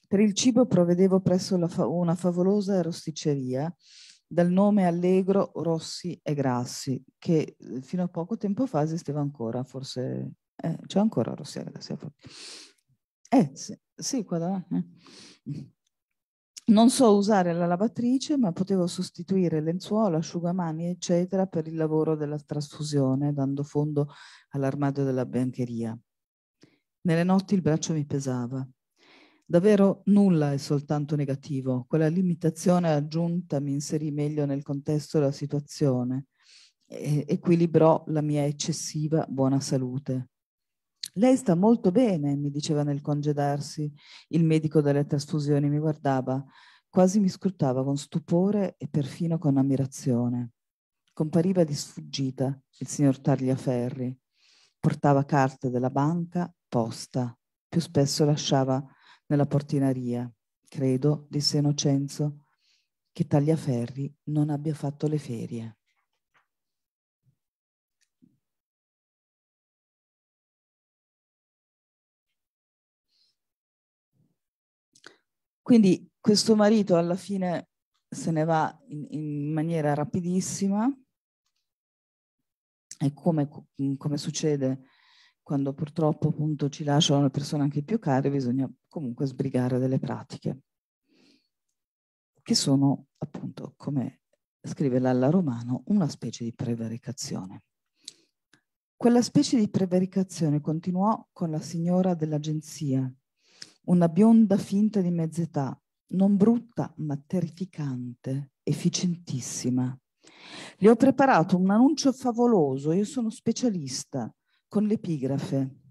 Per il cibo provvedevo presso fa una favolosa rosticceria dal nome allegro, rossi e grassi, che eh, fino a poco tempo fa esisteva ancora, forse eh, c'è ancora rossi e grassi. Eh, sì, sì qua davanti. Eh. Non so usare la lavatrice, ma potevo sostituire lenzuola, asciugamani, eccetera, per il lavoro della trasfusione, dando fondo all'armadio della biancheria. Nelle notti il braccio mi pesava. Davvero nulla è soltanto negativo, quella limitazione aggiunta mi inserì meglio nel contesto della situazione e equilibrò la mia eccessiva buona salute. Lei sta molto bene, mi diceva nel congedarsi. Il medico delle trasfusioni mi guardava, quasi mi scrutava con stupore e perfino con ammirazione. Compariva di sfuggita il signor Tagliaferri. Portava carte della banca, posta. Più spesso lasciava nella portinaria, credo, disse Innocenzo, che Tagliaferri non abbia fatto le ferie. Quindi questo marito alla fine se ne va in, in maniera rapidissima e come, come succede quando purtroppo appunto ci lasciano le persone anche più care, bisogna comunque sbrigare delle pratiche che sono appunto, come scrive l'Alla Romano, una specie di prevaricazione. Quella specie di prevaricazione continuò con la signora dell'agenzia, una bionda finta di mezz'età, non brutta ma terrificante, efficientissima. Le ho preparato un annuncio favoloso, io sono specialista, con l'epigrafe.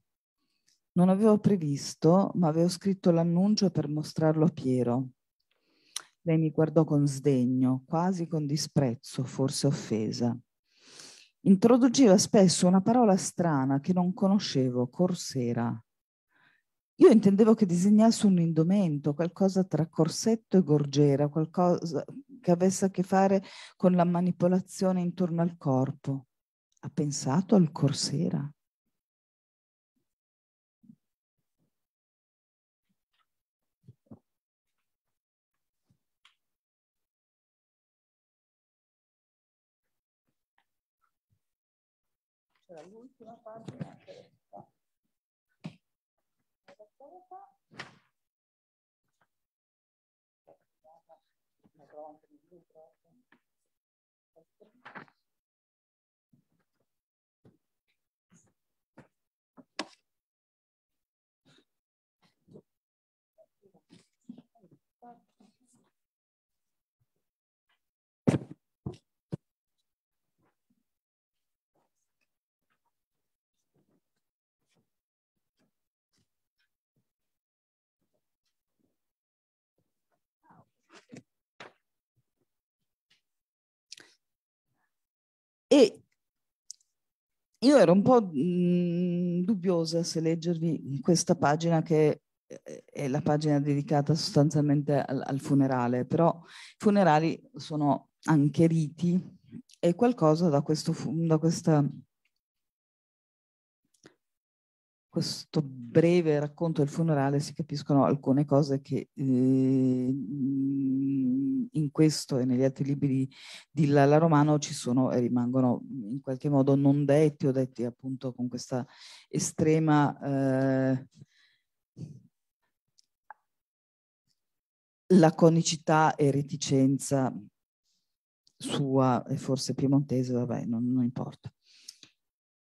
Non avevo previsto, ma avevo scritto l'annuncio per mostrarlo a Piero. Lei mi guardò con sdegno, quasi con disprezzo, forse offesa. Introduceva spesso una parola strana che non conoscevo, corsera. Io intendevo che disegnasse un indumento, qualcosa tra corsetto e gorgiera, qualcosa che avesse a che fare con la manipolazione intorno al corpo. Ha pensato al corsera? l'ultima pagina questa. Thank you. E io ero un po' mm, dubbiosa se leggervi questa pagina che eh, è la pagina dedicata sostanzialmente al, al funerale, però i funerali sono anche riti e qualcosa da, questo, da questa questo breve racconto del funerale si capiscono alcune cose che eh, in questo e negli altri libri di Lala Romano ci sono e rimangono in qualche modo non detti o detti appunto con questa estrema eh, laconicità e reticenza sua e forse piemontese, vabbè, non, non importa.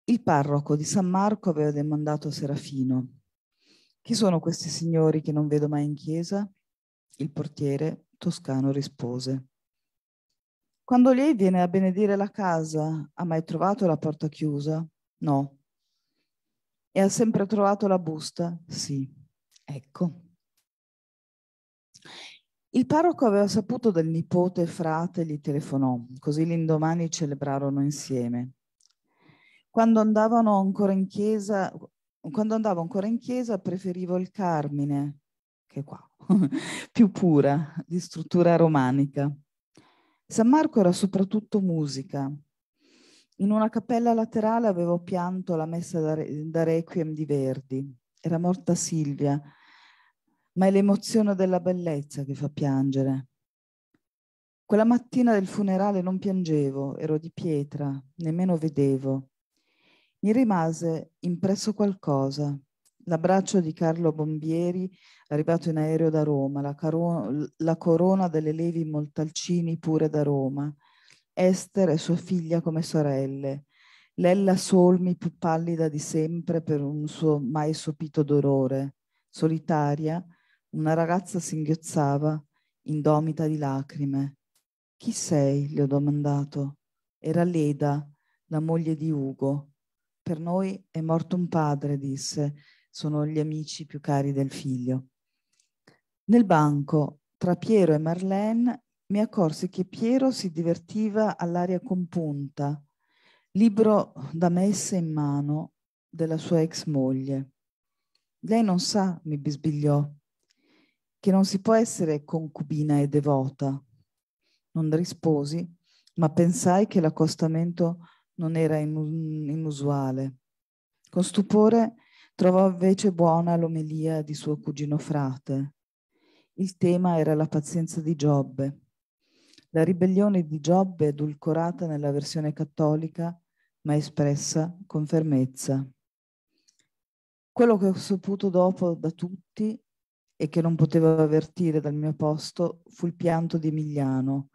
Il parroco di San Marco aveva domandato a Serafino, chi sono questi signori che non vedo mai in chiesa? Il portiere toscano rispose, quando lei viene a benedire la casa, ha mai trovato la porta chiusa? No. E ha sempre trovato la busta? Sì. Ecco. Il parroco aveva saputo del nipote frate e gli telefonò, così l'indomani celebrarono insieme. Quando andavano ancora in chiesa, quando andavo ancora in chiesa preferivo il Carmine, che è qua, più pura, di struttura romanica. San Marco era soprattutto musica. In una cappella laterale avevo pianto la messa da, Re da Requiem di Verdi. Era morta Silvia, ma è l'emozione della bellezza che fa piangere. Quella mattina del funerale non piangevo, ero di pietra, nemmeno vedevo. Mi rimase impresso qualcosa. L'abbraccio di Carlo Bombieri, arrivato in aereo da Roma, la, caro- la corona delle Levi Montalcini pure da Roma, Esther e sua figlia come sorelle, Lella Solmi più pallida di sempre per un suo mai sopito dolore, solitaria, una ragazza singhiozzava, indomita di lacrime. Chi sei? le ho domandato. Era Leda, la moglie di Ugo per noi è morto un padre, disse, sono gli amici più cari del figlio. Nel banco, tra Piero e Marlene, mi accorsi che Piero si divertiva all'aria compunta, libro da messa in mano della sua ex moglie. Lei non sa, mi bisbigliò, che non si può essere concubina e devota. Non risposi, ma pensai che l'accostamento non era inusuale. Con stupore trovò invece buona l'omelia di suo cugino frate. Il tema era la pazienza di Giobbe. La ribellione di Giobbe edulcorata nella versione cattolica, ma espressa con fermezza. Quello che ho saputo dopo da tutti e che non potevo avvertire dal mio posto fu il pianto di Emiliano,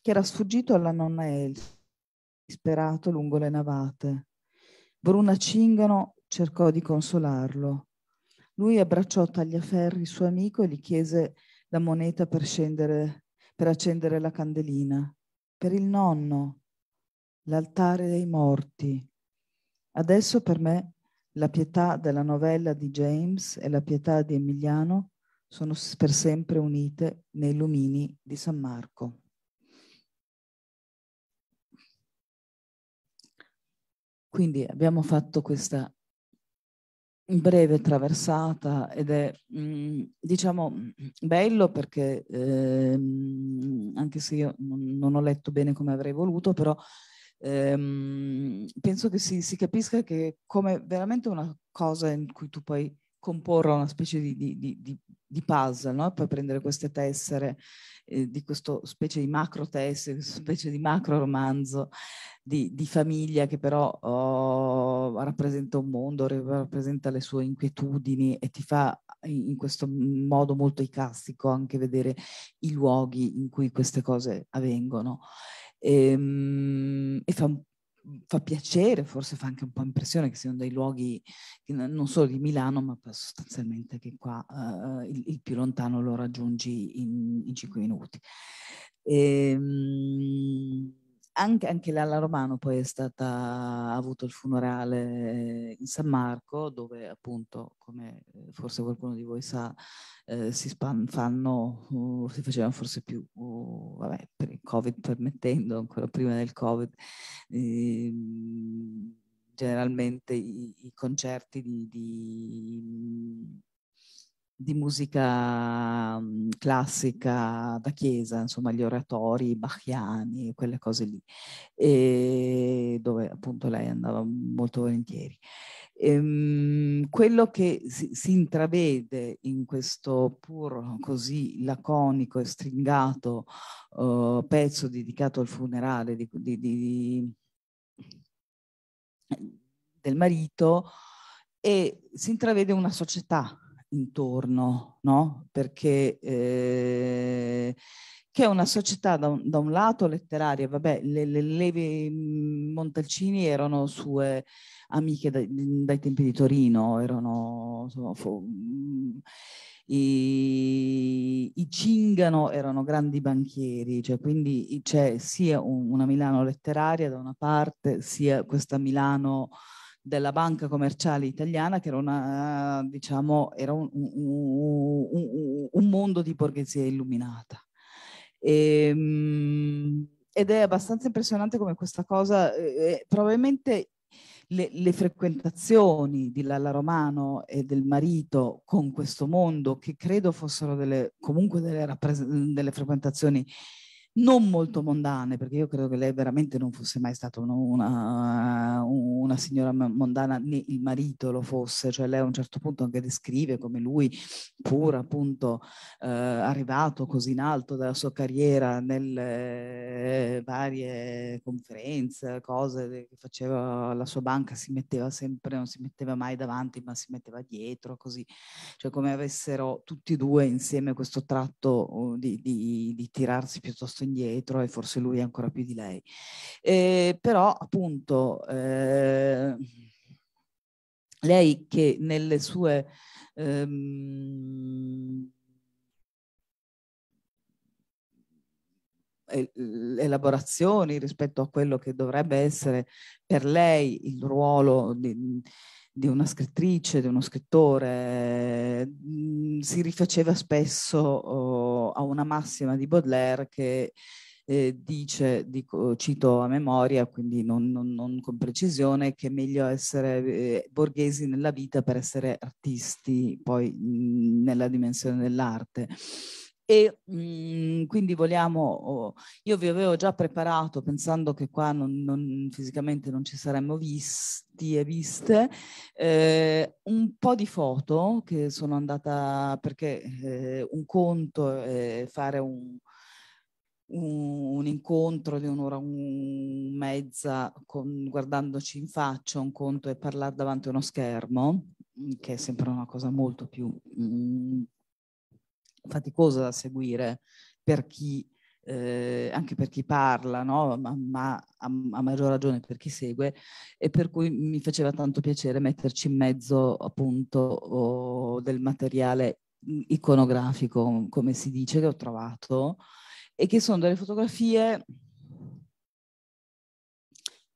che era sfuggito alla nonna Elsa disperato lungo le navate. Bruna Cingano cercò di consolarlo. Lui abbracciò Tagliaferri, suo amico, e gli chiese la moneta per scendere, per accendere la candelina. Per il nonno, l'altare dei morti. Adesso per me la pietà della novella di James e la pietà di Emiliano sono per sempre unite nei lumini di San Marco. Quindi abbiamo fatto questa breve traversata ed è mm, diciamo bello perché ehm, anche se io non ho letto bene come avrei voluto però ehm, penso che si, si, capisca che come veramente una cosa in cui tu puoi comporre una specie di, di, di, di puzzle no? puoi prendere queste tessere eh, di questo specie di macro testo, specie di macro romanzo di, di famiglia che però oh, rappresenta un mondo, rappresenta le sue inquietudini e ti fa in questo modo molto icastico anche vedere i luoghi in cui queste cose avvengono. E, ehm, e fa Mhmm, fa piacere, forse fa anche un po' impressione che siano dei luoghi non solo di Milano, ma sostanzialmente che qua uh, il, il, più lontano lo raggiungi in, in 5 minuti. E, ehm, anche, anche l'Alla Romano poi è stata, ha avuto il funerale eh, in San Marco, dove appunto, come eh, forse qualcuno di voi sa, eh, si, span, fanno, uh, si facevano forse più, uh, vabbè, per il Covid permettendo, ancora prima del Covid, eh, generalmente i, i concerti di, di di musica mhmm, classica da chiesa, insomma gli oratori bachiani, quelle cose lì, e dove appunto lei andava molto volentieri. Ehm, quello che si, si, intravede in questo pur così laconico e stringato uh, pezzo dedicato al funerale di, di, di, del marito è, si intravede una società intorno, no? Perché eh, che è una società da un, da un lato letteraria, vabbè, le, le Levi Montalcini erano sue amiche dai, dai tempi di Torino, erano insomma, fu, mm, i, i, Cingano erano grandi banchieri, cioè quindi c'è sia un, una Milano letteraria da una parte, sia questa Milano della banca commerciale italiana che era, una, diciamo, era un, un, un, un, mondo di borghesia illuminata. E, ehm, ed è abbastanza impressionante come questa cosa, eh, eh, probabilmente le, le, frequentazioni di Lalla Romano e del marito con questo mondo, che credo fossero delle, comunque delle, delle frequentazioni non molto mondane, perché io credo che lei veramente non fosse mai stata una, una, signora mondana, né il marito lo fosse, cioè lei a un certo punto anche descrive come lui, pur appunto eh, arrivato così in alto della sua carriera nelle eh, varie conferenze, cose che faceva la sua banca, si metteva sempre, non si metteva mai davanti, ma si metteva dietro, così, cioè come avessero tutti e due insieme questo tratto oh, di, di, di tirarsi piuttosto indietro e forse lui ancora più di lei. Eh, però appunto eh, lei che nelle sue... Ehm, elaborazioni rispetto a quello che dovrebbe essere per lei il ruolo di, di una scrittrice, di uno scrittore, mm, si rifaceva spesso oh, a una massima di Baudelaire che eh, dice, dico, cito a memoria, quindi non, non, non, con precisione, che è meglio essere eh, borghesi nella vita per essere artisti poi mh, mm, nella dimensione dell'arte e mh, mm, quindi vogliamo, oh, io vi avevo già preparato pensando che qua non, non, fisicamente non ci saremmo visti e viste, eh, un po' di foto che sono andata perché eh, un conto è fare un, un, un incontro di un'ora e un mezza con, guardandoci in faccia, un conto è parlare davanti a uno schermo, che è sempre una cosa molto più mh, mm, faticosa da seguire per chi, eh, anche per chi parla, no? ma, ma a, a, maggior ragione per chi segue, e per cui mi faceva tanto piacere metterci in mezzo appunto oh, del materiale iconografico, come si dice, che ho trovato, e che sono delle fotografie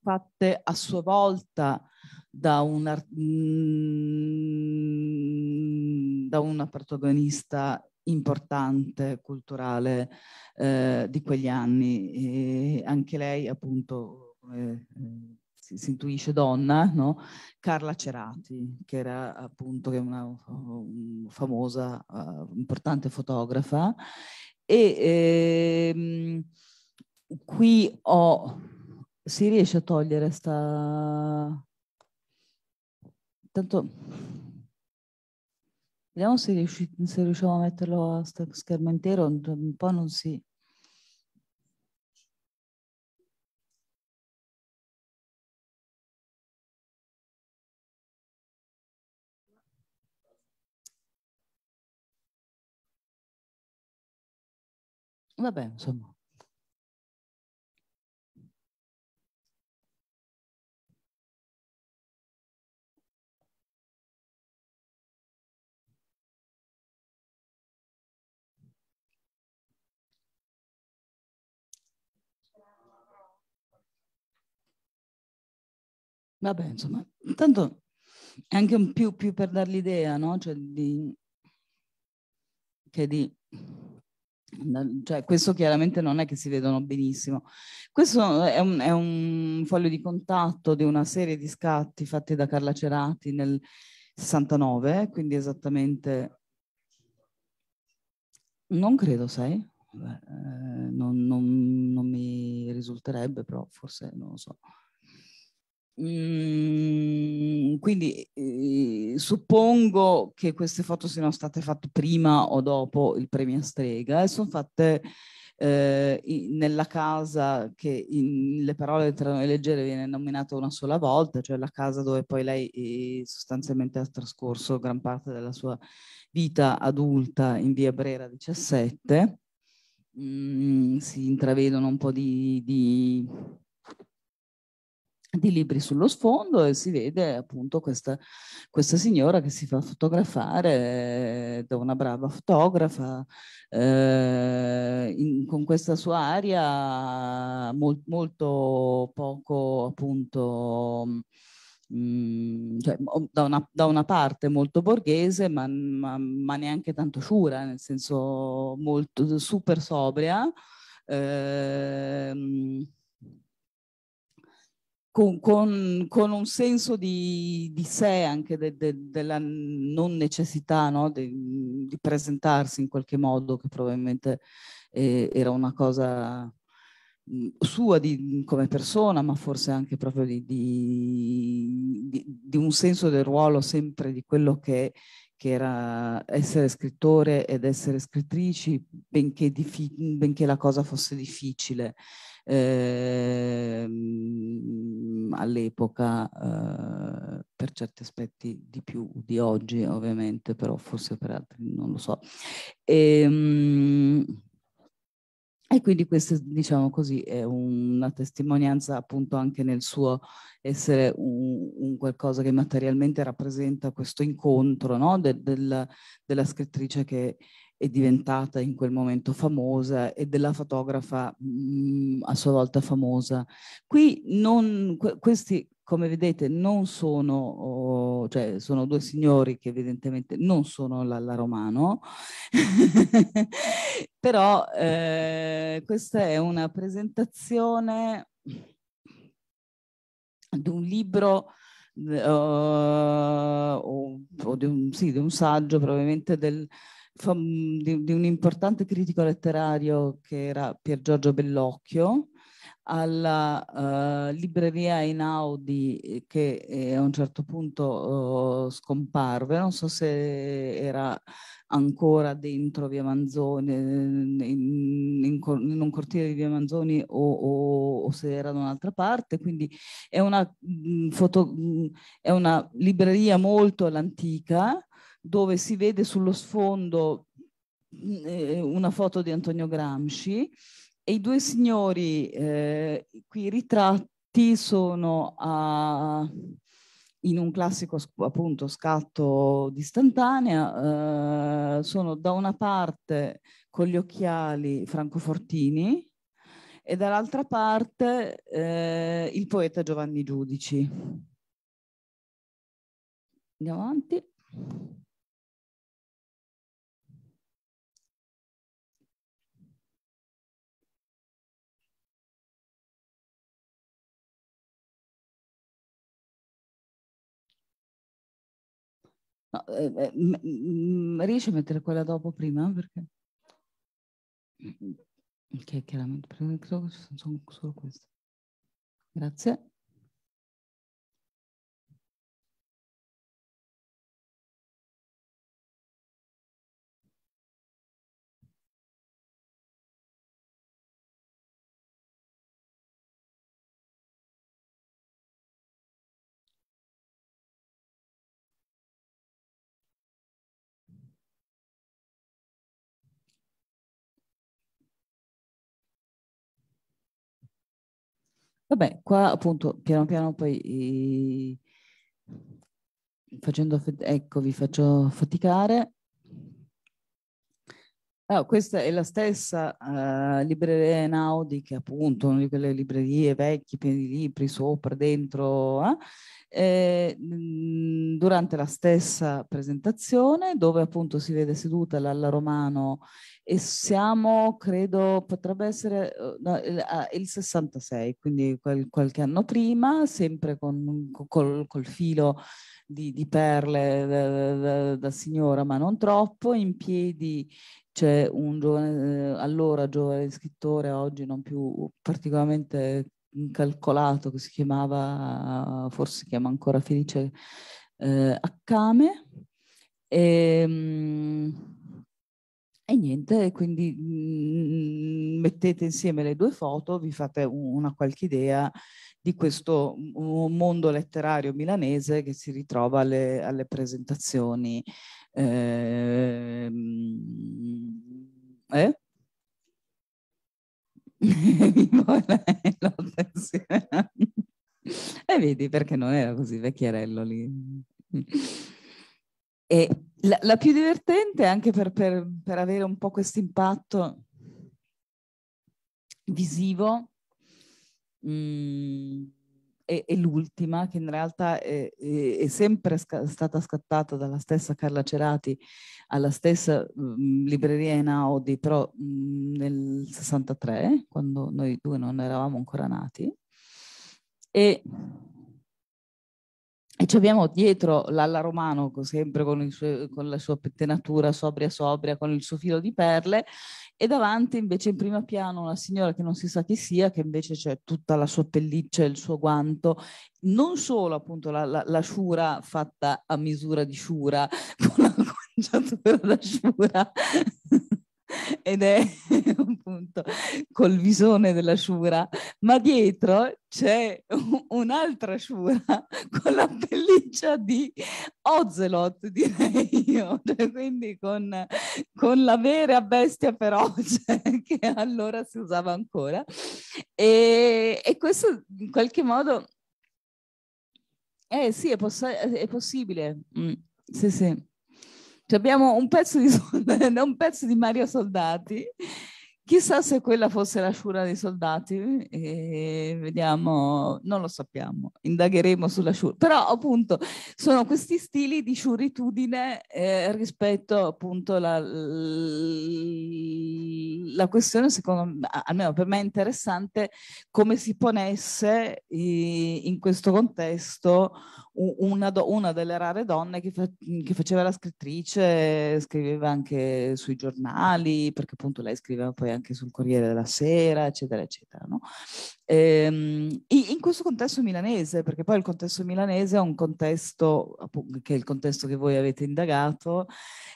fatte a sua volta da una, mm, da una protagonista importante culturale eh, di quegli anni. E anche lei, appunto, eh, si, si, intuisce donna, no? Carla Cerati, che era appunto che una, una famosa, uh, importante fotografa. E ehm, qui ho... Si riesce a togliere sta... Tanto Vediamo se, riusci, se riusciamo a metterlo a schermo intero, un po' non si... Vabbè, insomma. Vabbè, insomma, intanto è anche un più, più per dar l'idea, no? Cioè di, che di... Cioè, questo chiaramente non è che si vedono benissimo. Questo è un, è un foglio di contatto di una serie di scatti fatti da Carla Cerati nel 69, quindi esattamente... Non credo, sai? Vabbè, eh, non, non, non mi risulterebbe, però forse non lo so. Mm, quindi eh, suppongo che queste foto siano state fatte prima o dopo il premio Strega e sono fatte eh, in, nella casa che in le parole tra noi leggere viene nominata una sola volta, cioè la casa dove poi lei eh, sostanzialmente ha trascorso gran parte della sua vita adulta in via Brera 17. Mm, si intravedono un po' di, di di libri sullo sfondo e si vede appunto questa, questa signora che si fa fotografare eh, da una brava fotografa eh, in, con questa sua aria molt, molto poco appunto mm, cioè, da, una, da, una, parte molto borghese ma, ma, ma neanche tanto sciura nel senso molto super sobria eh, con, con, con, un senso di, di sé anche de, de, della non necessità no? de, di presentarsi in qualche modo che probabilmente eh, era una cosa mm, sua di, come persona ma forse anche proprio di, di, un senso del ruolo sempre di quello che, che era essere scrittore ed essere scrittrici benché, benché la cosa fosse difficile ehm, all'epoca, eh, per certi aspetti di più di oggi ovviamente, però forse per altri non lo so. E, ehm, e quindi questa, diciamo così, è una testimonianza appunto anche nel suo essere un, un qualcosa che materialmente rappresenta questo incontro no? de, del, della scrittrice che è diventata in quel momento famosa e della fotografa mh, mm, a sua volta famosa. Qui non, que questi, come vedete, non sono, oh, cioè sono due signori che evidentemente non sono la, la Romano, però eh, questa è una presentazione di un libro uh, o, o di, un, sì, di un saggio probabilmente del Mm, di, di un importante critico letterario che era Pier Giorgio Bellocchio, alla uh, libreria Einaudi eh, che eh, a un certo punto uh, scomparve, non so se era ancora dentro via Manzoni, eh, in, in, in un cortile di via Manzoni o, o, o, se era da un'altra parte, quindi è una, mh, mm, foto, mh, mm, è una libreria molto all'antica dove si vede sullo sfondo mm, eh, una foto di Antonio Gramsci e i due signori eh, qui ritratti sono a, in un classico appunto scatto di istantanea, eh, sono da una parte con gli occhiali Francofortini e dall'altra parte eh, il poeta Giovanni Giudici. Andiamo avanti. No, eh, eh m- riesci a mettere quella dopo prima? Perché... Mm. Mm, che chiaramente, sono solo queste. Grazie. Vabbè, qua appunto piano piano poi eh, facendo, ecco, vi faccio faticare. No, ah, questa è la stessa uh, eh, libreria Einaudi che appunto una di quelle librerie vecchie, piene di libri sopra, dentro, eh? E, eh, mh, mm, durante la stessa presentazione dove appunto si vede seduta l'Alla Romano e siamo, credo, potrebbe essere eh, no, il, ah, il 66, quindi quel, qualche anno prima, sempre con, col, col filo di, di perle da, da, da signora ma non troppo, in piedi c'è un giovane, eh, allora giovane scrittore, oggi non più particolarmente incalcolato, che si chiamava, forse chiama ancora Felice eh, Accame, e, ehm, e niente, quindi mh, mm, mettete insieme le due foto, vi fate una qualche idea di questo mondo letterario milanese che si ritrova alle, alle presentazioni. Ehm, eh, eh? e vedi perché non era così vecchierello lì. E la, la, più divertente, anche per, per, per avere un po' questo impatto visivo, mh, mm, è, è, l'ultima, che in realtà è, è, è sempre sca- stata scattata dalla stessa Carla Cerati alla stessa mh, mm, libreria in Audi, però mh, mm, nel 63, quando noi due non eravamo ancora nati. E e ci abbiamo dietro l'Alla Romano, sempre con, suo, con la sua pettinatura sobria sobria, con il suo filo di perle, e davanti invece in primo piano una signora che non si sa chi sia, che invece c'è tutta la sua pelliccia, e il suo guanto, non solo appunto la, la, la sciura fatta a misura di sciura, con la conciatura da sciura, ed è appunto col visone della sciura, ma dietro c'è un'altra sciura con la pelliccia di Ozelot, direi io, cioè, quindi con, con, la vera bestia feroce che allora si usava ancora. e, e questo in qualche modo eh sì, è, poss- è possibile. Mm, sì, sì. Cioè abbiamo un pezzo, di, un pezzo di Mario Soldati, chissà se quella fosse la sciura dei soldati, e vediamo, non lo sappiamo, indagheremo sulla sciura, però appunto sono questi stili di sciuritudine eh, rispetto appunto alla la questione, secondo me, almeno per me è interessante, come si ponesse in questo contesto una, una, delle rare donne che, fa, che, faceva la scrittrice, scriveva anche sui giornali, perché appunto lei scriveva poi anche sul Corriere della Sera, eccetera, eccetera. No? Ehm, in questo contesto milanese, perché poi il contesto milanese è un contesto, che è il contesto che voi avete indagato,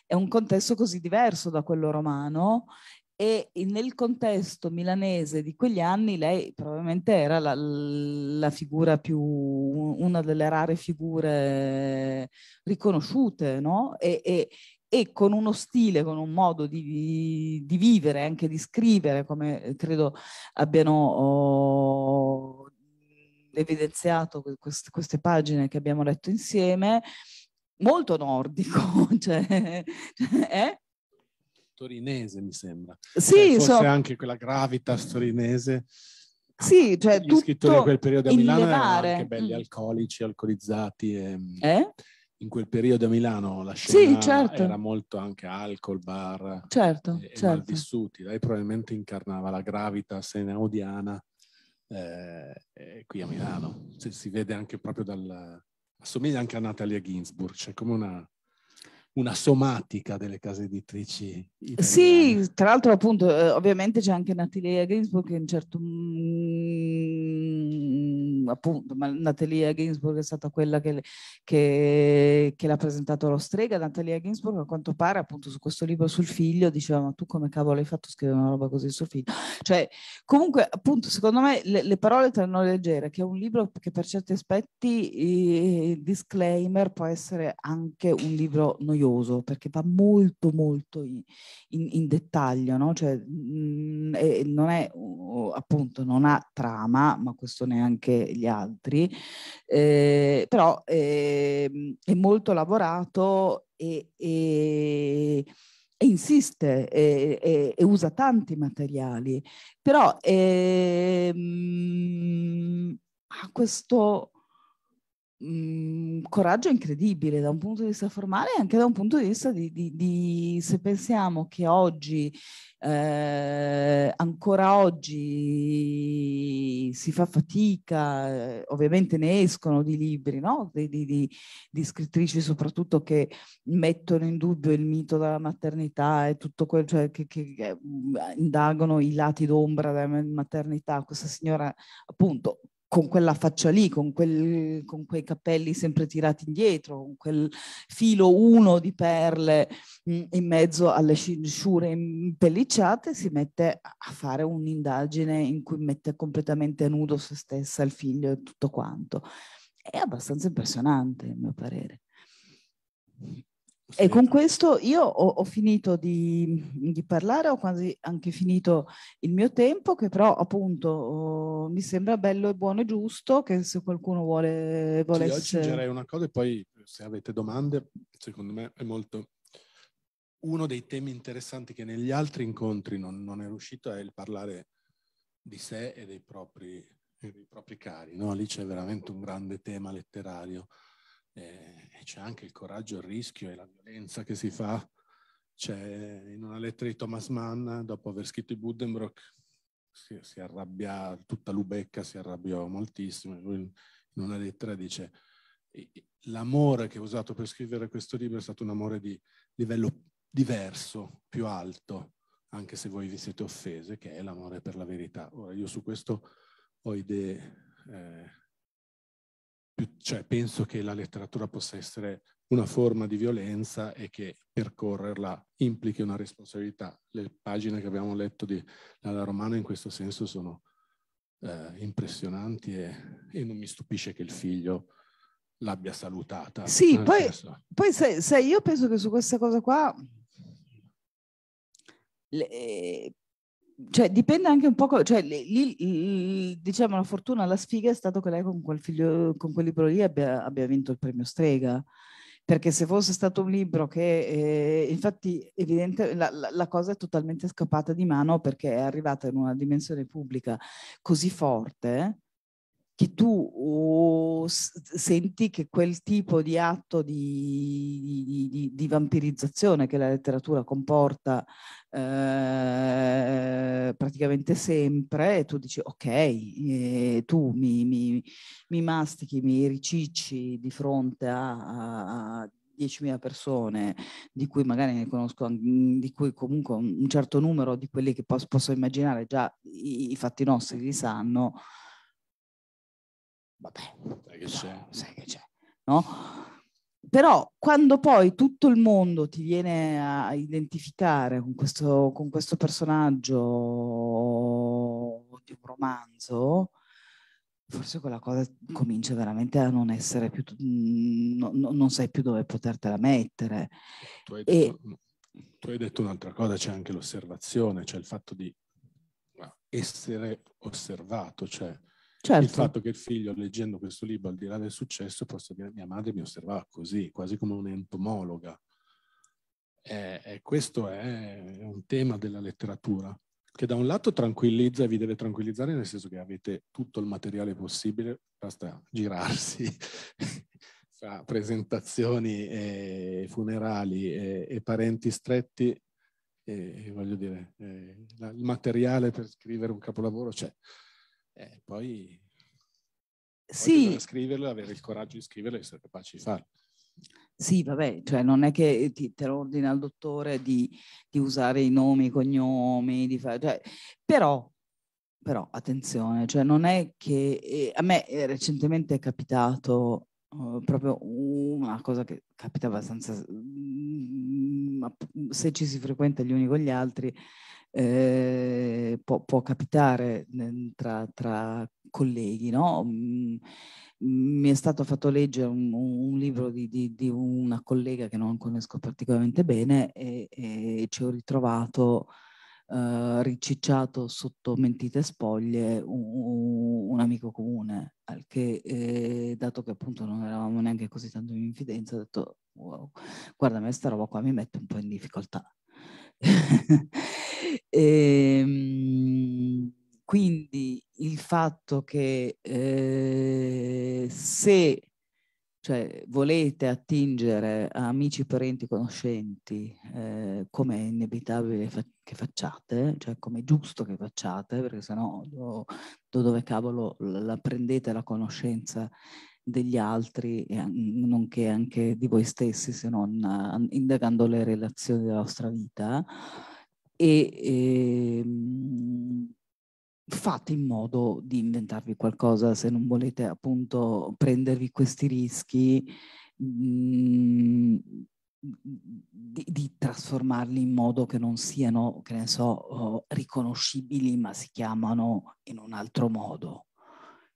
è un contesto così diverso da quello romano e nel contesto milanese di quegli anni lei probabilmente era la, la figura più, una delle rare figure riconosciute, no? E, e, e con uno stile, con un modo di, di, vivere, anche di scrivere, come credo abbiano oh, evidenziato queste, queste pagine che abbiamo letto insieme, molto nordico, cioè, cioè, eh? torinese, mi sembra. Sì, eh, forse so... anche quella gravitas torinese. Sì, cioè Gli tutto scrittori di quel periodo a Milano erano anche belli mm. alcolici, alcolizzati. E, mm, eh? In quel periodo a Milano la scena sì, certo. era molto anche alcol, bar, certo, e, certo. malvissuti. Lei probabilmente incarnava la gravitas enaudiana eh, eh, qui a Milano. Cioè, si vede anche proprio dal... assomiglia anche a Natalia Ginsburg, c'è cioè come una una somatica delle case editrici italiane. Sì, tra l'altro appunto eh, ovviamente c'è anche Natalia Ginsburg che in certo mm, appunto, ma Natalia Ginsburg è stata quella che, che, che l'ha presentato lo strega. Natalia Ginsburg, a quanto pare, appunto, su questo libro sul figlio, diceva: Ma tu come cavolo hai fatto a scrivere una roba così sul figlio? Cioè, comunque, appunto, secondo me le, le parole tranno leggere, che è un libro che per certi aspetti, eh, disclaimer, può essere anche un libro noioso, perché va molto, molto in, in, in dettaglio, no? Cioè, mh, mm, non è appunto, non ha trama, ma questo neanche gli altri, eh, però eh, è molto lavorato e, e e insiste e, e, e, usa tanti materiali, però ehm, ha questo mh, coraggio incredibile da un punto di vista formale e anche da un punto di vista di, di, di se pensiamo che oggi, eh, ancora oggi, si fa fatica, eh, ovviamente ne escono di libri, no? di, di, scrittrici soprattutto che mettono in dubbio il mito della maternità e tutto quello, cioè che, che mm, indagano i lati d'ombra della maternità. Questa signora appunto con quella faccia lì, con, quel, con, quei capelli sempre tirati indietro, con quel filo uno di perle mm, in mezzo alle cinture impellicciate, si mette a fare un'indagine in cui mette completamente a nudo se stessa, il figlio e tutto quanto. È abbastanza impressionante, a mio parere. E con questo io ho, ho finito di, di, parlare, ho quasi anche finito il mio tempo, che però appunto oh, mi sembra bello e buono e giusto che se qualcuno vuole... Volesse... Sì, io aggiungerei una cosa e poi se avete domande, secondo me è molto... Uno dei temi interessanti che negli altri incontri non, non è riuscito è il parlare di sé e dei propri, dei propri cari, no? lì c'è veramente un grande tema letterario eh, c'è anche il coraggio, il rischio e la violenza che si fa. C'è in una lettera di Thomas Mann, dopo aver scritto i Buddenbrook, si, si arrabbia, tutta Lubecca si arrabbiò moltissimo. Lui in una lettera dice l'amore che ho usato per scrivere questo libro è stato un amore di livello diverso, più alto, anche se voi vi siete offese, che è l'amore per la verità. Ora, io su questo ho idee eh, cioè, penso che la letteratura possa essere una forma di violenza e che percorrerla implichi una responsabilità. Le pagine che abbiamo letto di Lala Romano in questo senso sono eh, impressionanti e, e, non mi stupisce che il figlio l'abbia salutata. Sì, poi, poi sai, sai, io penso che su questa cosa qua le, cioè, dipende anche un po', cioè, lì, diciamo, la fortuna, la sfiga è stato che lei con quel, figlio, con quel libro lì abbia, abbia, vinto il premio Strega, perché se fosse stato un libro che, eh, infatti, evidente, la, la, la, cosa è totalmente scappata di mano perché è arrivata in una dimensione pubblica così forte che tu senti che quel tipo di atto di, di, di vampirizzazione che la letteratura comporta eh, praticamente sempre, e tu dici ok, eh, tu mi, mi, mi, mastichi, mi ricicci di fronte a, a 10.000 persone, di cui magari ne conosco, di cui comunque un certo numero di quelli che posso, posso immaginare già i, i fatti nostri li sanno, vabbè, sai che c'è. Sai che c'è no? Però quando poi tutto il mondo ti viene a identificare con questo, con questo personaggio di un romanzo, forse quella cosa comincia veramente a non essere più, no, no, non sai più dove potertela mettere. Tu hai, detto, e... tu hai detto un'altra cosa, c'è anche l'osservazione, cioè il fatto di essere osservato, cioè Certo. Il fatto che il figlio, leggendo questo libro, al di là del successo, possa dire mia madre mi osservava così, quasi come un'entomologa. E, eh, e eh, questo è un tema della letteratura che da un lato tranquillizza e vi deve tranquillizzare nel senso che avete tutto il materiale possibile, basta girarsi fra presentazioni e funerali e, e parenti stretti, e, voglio dire, eh, la, il materiale per scrivere un capolavoro c'è. Cioè, eh, poi sì. scriverlo, avere il coraggio di scriverlo e essere capaci di farlo. Sì, vabbè, cioè non è che ti, te lo ordina il dottore di, di, usare i nomi, i cognomi, di fare, cioè, però, però attenzione, cioè non è che eh, a me eh, recentemente è capitato eh, proprio una cosa che capita abbastanza, mh, mm, mm, se ci si frequenta gli uni con gli altri, eh, può, può, capitare tra, tra colleghi, no? Mm, mi è stato fatto leggere un, un libro di, di, di, una collega che non conosco particolarmente bene e, e ci ho ritrovato eh, ricicciato sotto mentite spoglie un, un amico comune, al che eh, dato che appunto non eravamo neanche così tanto in infidenza, ho detto wow, guarda me sta roba qua mi mette un po' in difficoltà. E, ehm, quindi il fatto che eh, se cioè, volete attingere a amici, parenti, conoscenti, eh, come è inevitabile fa che facciate, cioè come è giusto che facciate, perché sennò do, do dove cavolo la prendete la conoscenza degli altri, e, nonché anche di voi stessi, se non eh, indagando le relazioni della vostra vita, e ehm, fate in modo di inventarvi qualcosa se non volete appunto prendervi questi rischi mh, mm, di, di, trasformarli in modo che non siano, che ne so, oh, riconoscibili ma si chiamano in un altro modo,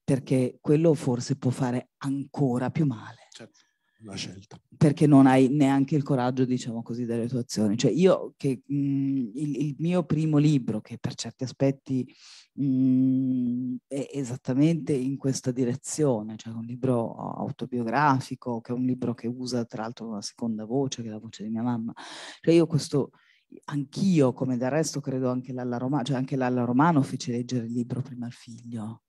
perché quello forse può fare ancora più male. Certo la scelta. Perché non hai neanche il coraggio, diciamo così, delle tue azioni. Cioè io, che mh, mhmm, il, il, mio primo libro, che per certi aspetti mh, mhmm, è esattamente in questa direzione, cioè un libro autobiografico, che è un libro che usa tra l'altro una seconda voce, che è la voce di mia mamma. Cioè io questo anch'io, come del resto credo anche Lalla Romano, cioè anche Lalla Romano fece leggere il libro prima al figlio.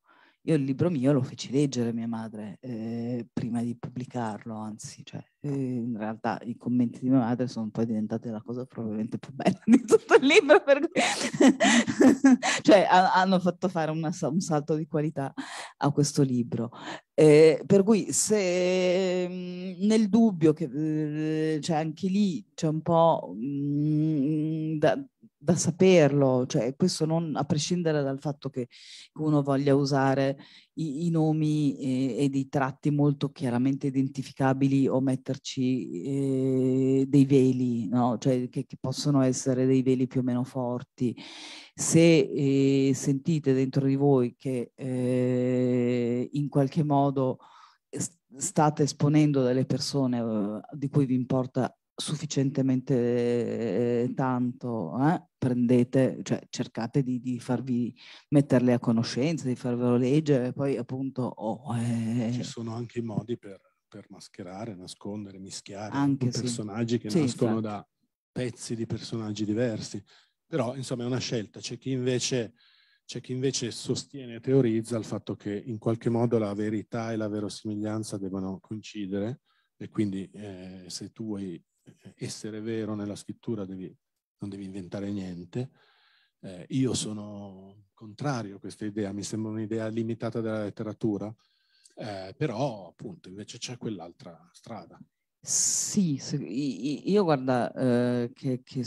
Io il libro mio lo feci leggere mia madre eh, prima di pubblicarlo, anzi, cioè, eh, in realtà i commenti di mia madre sono poi diventati la cosa probabilmente più bella di tutto il libro, per cui... cioè a- hanno fatto fare una, un salto di qualità a questo libro. Eh, per cui se mm, nel dubbio, che, eh, cioè anche lì c'è un po' mh, mm, da, da saperlo, cioè questo non a prescindere dal fatto che uno voglia usare i, i nomi eh, e, ed i tratti molto chiaramente identificabili o metterci eh, dei veli, no? cioè, che, che, possono essere dei veli più o meno forti. Se eh, sentite dentro di voi che eh, in qualche modo eh, state esponendo delle persone di cui vi importa sufficientemente eh, tanto, eh? prendete, cioè cercate di, di, farvi metterle a conoscenza, di farvelo leggere, poi appunto... Oh, eh... Ci sono anche i modi per, per mascherare, nascondere, mischiare anche, sì. personaggi che sì, nascono infatti. da pezzi di personaggi diversi, però insomma è una scelta, c'è chi invece... C'è chi invece sostiene e teorizza il fatto che in qualche modo la verità e la verosimiglianza debbano coincidere, e quindi eh, se tu vuoi essere vero nella scrittura devi, non devi inventare niente. Eh, io sono contrario a questa idea, mi sembra un'idea limitata della letteratura, eh, però appunto invece c'è quell'altra strada. Sì, io guarda eh, che, che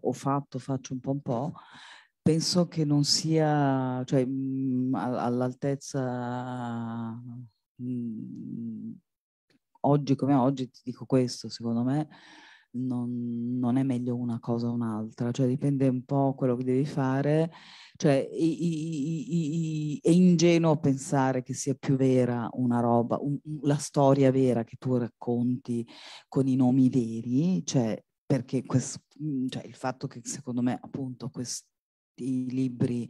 ho fatto, faccio un po' un po', penso che non sia cioè, mm, all'altezza mm, oggi come oggi ti dico questo, secondo me non, non è meglio una cosa o un'altra, cioè dipende un po' quello che devi fare, cioè i, i, i, è ingenuo pensare che sia più vera una roba, un, la storia vera che tu racconti con i nomi veri, cioè perché questo, mm, cioè il fatto che secondo me appunto questi libri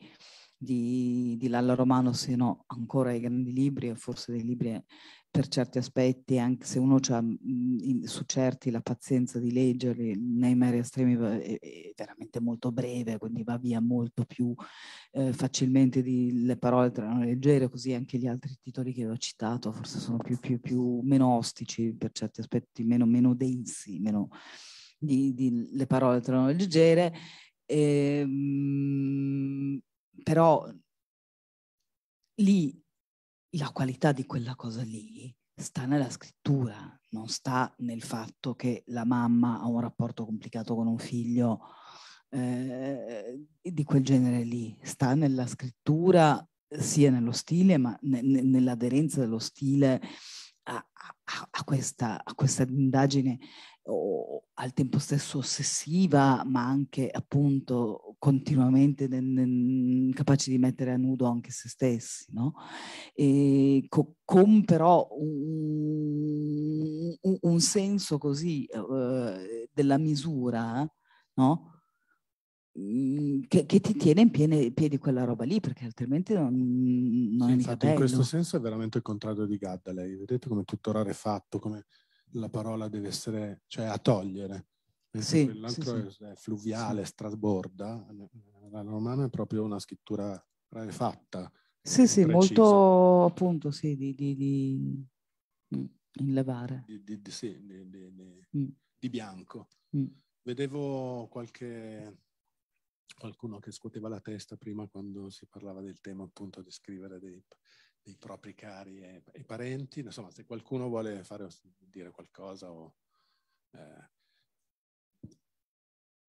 di, di Lalla Romano siano ancora i grandi libri e forse dei libri per certi aspetti, anche se uno ha mhmm, su certi la pazienza di leggerli, nei meri estremi è veramente molto breve, quindi va via molto più eh, facilmente di, le parole erano leggere, così anche gli altri titoli che ho citato forse sono più, più, più meno ostici per certi aspetti, meno, meno densi, meno di, di, le parole erano leggere. E, ehm, mh, però lì la qualità di quella cosa lì sta nella scrittura, non sta nel fatto che la mamma ha un rapporto complicato con un figlio eh, di quel genere lì, sta nella scrittura sia nello stile ma ne, ne, nell'aderenza dello stile a, a, a, questa, a, questa, indagine o, al tempo stesso ossessiva, ma anche appunto continuamente nel, nel, capace di mettere a nudo anche se stessi, no? E co- con però un, un, senso così uh, della misura, no? Mm, che, che, ti tiene in piedi, piedi, quella roba lì, perché altrimenti non, non sì, è infatti, mica bello. In questo senso è veramente il contrario di Gadda, lei. Vedete come tutto rarefatto, come la parola deve essere, cioè a togliere. sì, quell'altro sì, è, è, fluviale, sì. trasborda. La romana è proprio una scrittura rarefatta. Sì, sì, precisa. molto appunto, sì, di, di, di mm, inlevare. Di, di, sì, mm. di, bianco. Mm. Vedevo qualche qualcuno che scuoteva la testa prima quando si parlava del tema appunto di scrivere dei, dei propri cari e, e, parenti. Insomma, se qualcuno vuole fare, dire qualcosa o, eh,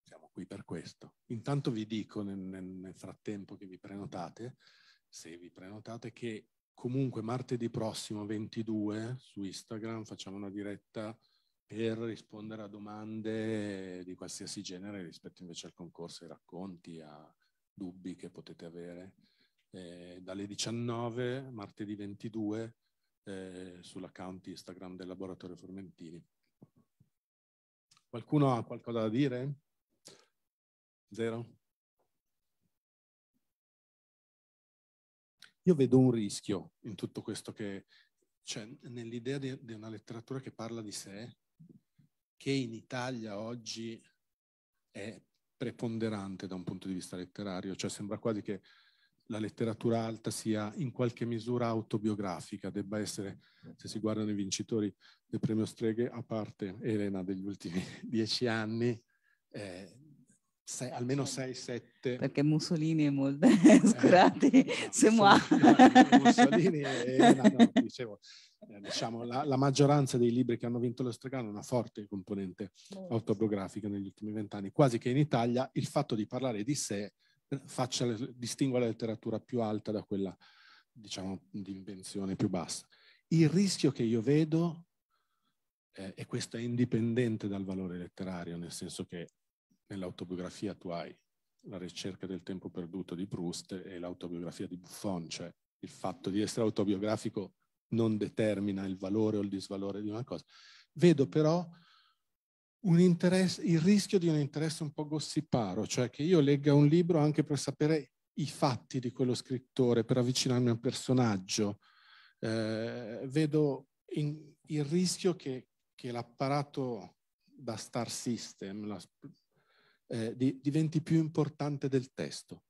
siamo qui per questo. Intanto vi dico nel, nel frattempo che vi prenotate, se vi prenotate, che comunque martedì prossimo 22 su Instagram facciamo una diretta per rispondere a domande di qualsiasi genere rispetto invece al concorso, ai racconti, a dubbi che potete avere eh, dalle 19 martedì 22 eh, sull'account Instagram del Laboratorio Formentini. Qualcuno ha qualcosa da dire? Zero? Io vedo un rischio in tutto questo che, cioè nell'idea di, di una letteratura che parla di sé, che in Italia oggi è preponderante da un punto di vista letterario, cioè sembra quasi che la letteratura alta sia in qualche misura autobiografica, debba essere, se si guardano i vincitori del premio Streghe, a parte Elena degli ultimi dieci anni, eh, sei, almeno 6-7. Perché Mussolini è molto... Eh, Scusate, se muore. Mussolini e Elena, no, dicevo, eh, diciamo, la, la, maggioranza dei libri che hanno vinto lo Streghe hanno una forte componente autobiografica negli ultimi vent'anni, quasi che in Italia il fatto di parlare di sé faccia, distingua la letteratura più alta da quella, diciamo, di invenzione più bassa. Il rischio che io vedo, eh, e questo è indipendente dal valore letterario, nel senso che nell'autobiografia tu hai la ricerca del tempo perduto di Proust e l'autobiografia di Buffon, cioè il fatto di essere autobiografico non determina il valore o il disvalore di una cosa. Vedo però il rischio di un interesse un po' gossiparo, cioè che io legga un libro anche per sapere i fatti di quello scrittore, per avvicinarmi a un personaggio. Eh, vedo in, il rischio che, che l'apparato da star system la, eh, di, diventi più importante del testo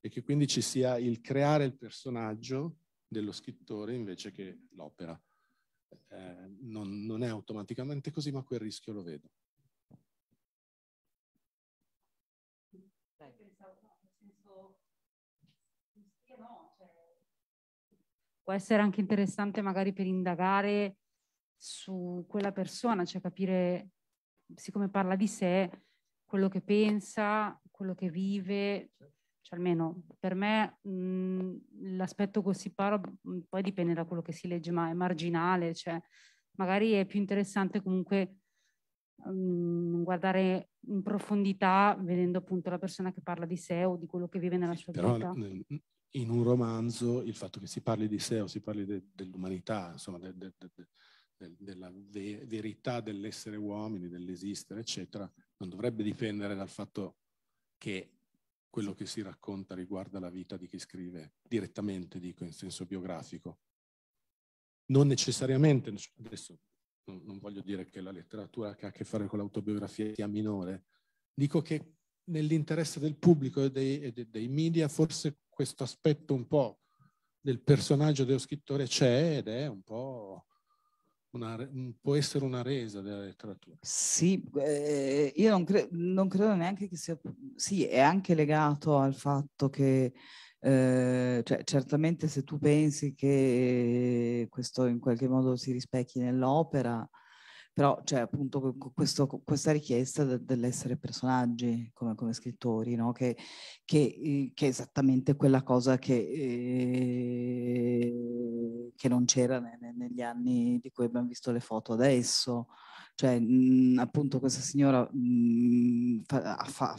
e che quindi ci sia il creare il personaggio dello scrittore invece che l'opera. Eh, non, non è automaticamente così, ma quel rischio lo vedo. può essere anche interessante magari per indagare su quella persona, cioè capire, siccome parla di sé, quello che pensa, quello che vive, cioè almeno per me mhmm, l'aspetto gossiparo mhmm, poi dipende da quello che si legge, ma è marginale, cioè magari è più interessante comunque mh, mhmm, guardare in profondità vedendo appunto la persona che parla di sé o di quello che vive nella sua Però, vita in un romanzo il fatto che si parli di sé o si parli de, dell'umanità, insomma, de, de, della ve, verità dell'essere uomini, dell'esistere, eccetera, non dovrebbe dipendere dal fatto che quello che si racconta riguarda la vita di chi scrive, direttamente dico, in senso biografico. Non necessariamente, adesso non, non voglio dire che la letteratura che ha a che fare con l'autobiografia sia minore, dico che nell'interesse del pubblico e dei, e dei media forse questo aspetto un po' del personaggio dello scrittore c'è ed è un po' Una, può essere una resa della letteratura. Sì, eh, io non, cre- non, credo neanche che sia... Sì, è anche legato al fatto che, eh, cioè, certamente se tu pensi che questo in qualche modo si rispecchi nell'opera, però c'è cioè, appunto questo, questa richiesta de, dell'essere personaggi come, come scrittori, no? che, che, eh, che, è esattamente quella cosa che, eh, che non c'era ne, ne, negli anni di cui abbiamo visto le foto adesso. Cioè, mh, appunto, questa signora mh, fa, fa,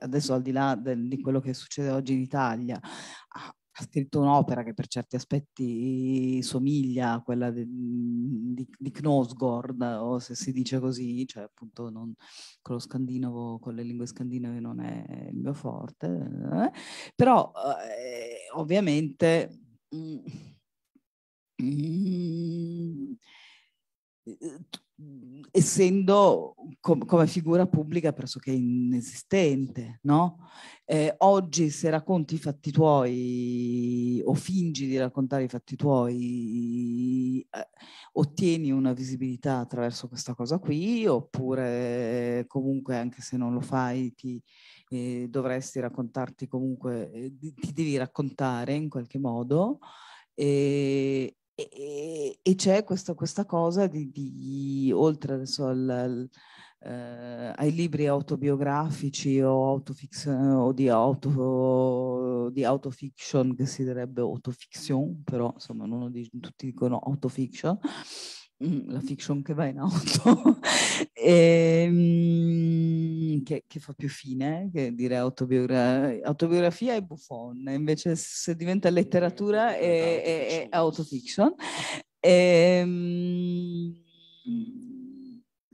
adesso al di là del, di quello che succede oggi in Italia, ha, ha scritto un'opera che per certi aspetti somiglia a quella mhmm, di, di, di Knosgord, o se si dice così, cioè appunto non, con lo scandinavo, con le lingue scandinave non è il mio forte, eh. però eh, ovviamente... Mm, mm, eh, essendo com- come figura pubblica pressoché inesistente, no? Eh, oggi se racconti i fatti tuoi o fingi di raccontare i fatti tuoi, eh, ottieni una visibilità attraverso questa cosa qui, oppure eh, comunque anche se non lo fai ti eh, dovresti raccontarti comunque, eh, ti devi raccontare in qualche modo. E, e, e c'è questa, questa cosa di, di oltre adesso al, al eh, ai libri autobiografici o, autofiction, o di, auto, di autofiction, che si direbbe autofiction, però insomma non dice, tutti dicono autofiction, mm, la fiction che va in auto. e, ehm, che, che fa più fine, che dire autobiogra- autobiografia è buffon, invece se diventa letteratura eh, è, è, è autofiction. E, ehm,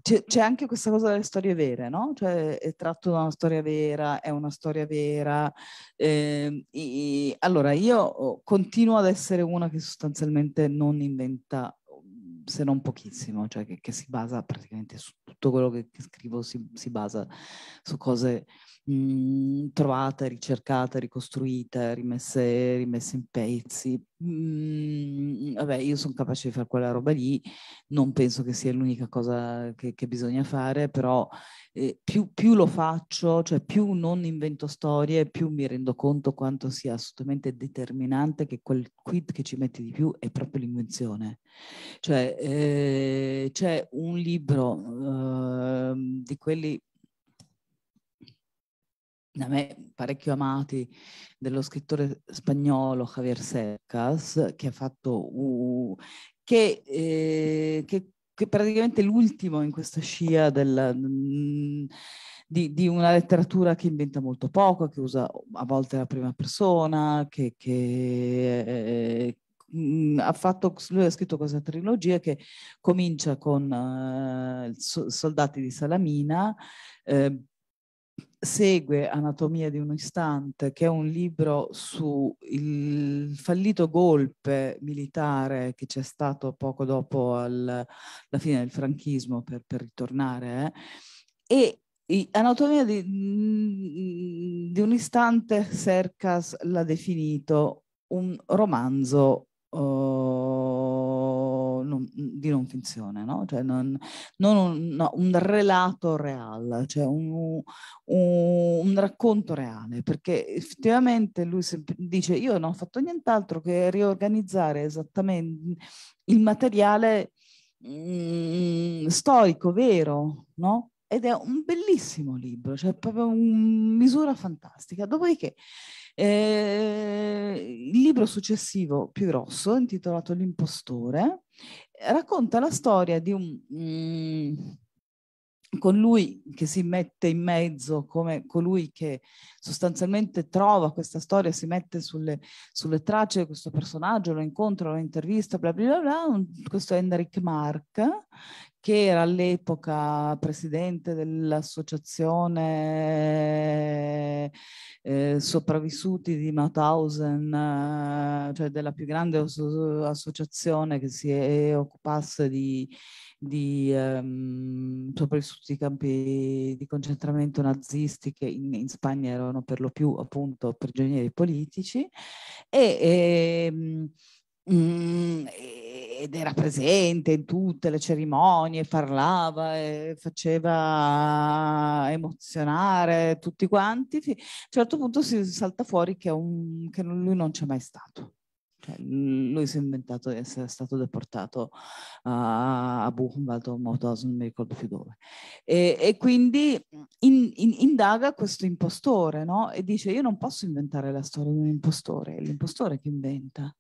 c'è, c'è, anche questa cosa delle storie vere, no? Cioè è tratto da una storia vera, è una storia vera. Eh, i, allora, io continuo ad essere una che sostanzialmente non inventa se non pochissimo, cioè che, che, si basa praticamente su tutto quello che, che scrivo, si, si, basa su cose mh, mhmm, trovate, ricercate, ricostruite, rimesse, rimesse in pezzi. Mh, mhmm, vabbè, io sono capace di fare quella roba lì, non penso che sia l'unica cosa che, che bisogna fare, però eh, più, più, lo faccio, cioè più non invento storie, più mi rendo conto quanto sia assolutamente determinante che quel quid che ci metti di più è proprio l'invenzione. Cioè eh, c'è un libro eh, di quelli da me parecchio amati dello scrittore spagnolo Javier Secas che ha fatto uh, che, eh, che, che, praticamente l'ultimo in questa scia della, mm, di, di, una letteratura che inventa molto poco, che usa a volte la prima persona, che, che eh, mm, ha fatto, lui ha scritto questa trilogia che comincia con eh, Soldati di Salamina, eh, segue Anatomia di un istante, che è un libro sul fallito golpe militare che c'è stato poco dopo al, la fine del franchismo, per, per ritornare, eh? e Anatomia di, mm, di, un istante, Sercas l'ha definito un romanzo eh, non, di non finzione, no? Cioè non, non un, no, un, relato real, cioè un, un, un, racconto reale, perché effettivamente lui dice io non ho fatto nient'altro che riorganizzare esattamente il materiale mh, mm, storico, vero, no? Ed è un bellissimo libro, cioè proprio una misura fantastica. Dopodiché eh, il libro successivo più grosso, intitolato L'impostore, racconta la storia di un... Mm, con lui che si mette in mezzo come colui che sostanzialmente trova questa storia, si mette sulle, sulle tracce di questo personaggio, lo incontra, lo intervista, bla bla bla, questo Henrik Mark, che era all'epoca presidente dell'associazione eh, sopravvissuti di Mauthausen, eh, cioè della più grande associazione che si è, occupasse di, di ehm, sopravvissuti di campi di concentramento nazisti che in, in, Spagna erano per lo più appunto prigionieri politici e, ehm, mh, mm, e ed era presente in tutte le cerimonie, parlava e faceva emozionare tutti quanti. A un certo punto si salta fuori che, un, che lui non c'è mai stato. Cioè, lui si è inventato di essere stato deportato a, a Buchenwald o Mauthausen, non mi ricordo più dove. E, e quindi in, in, indaga questo impostore no? e dice io non posso inventare la storia di un impostore, è l'impostore che inventa.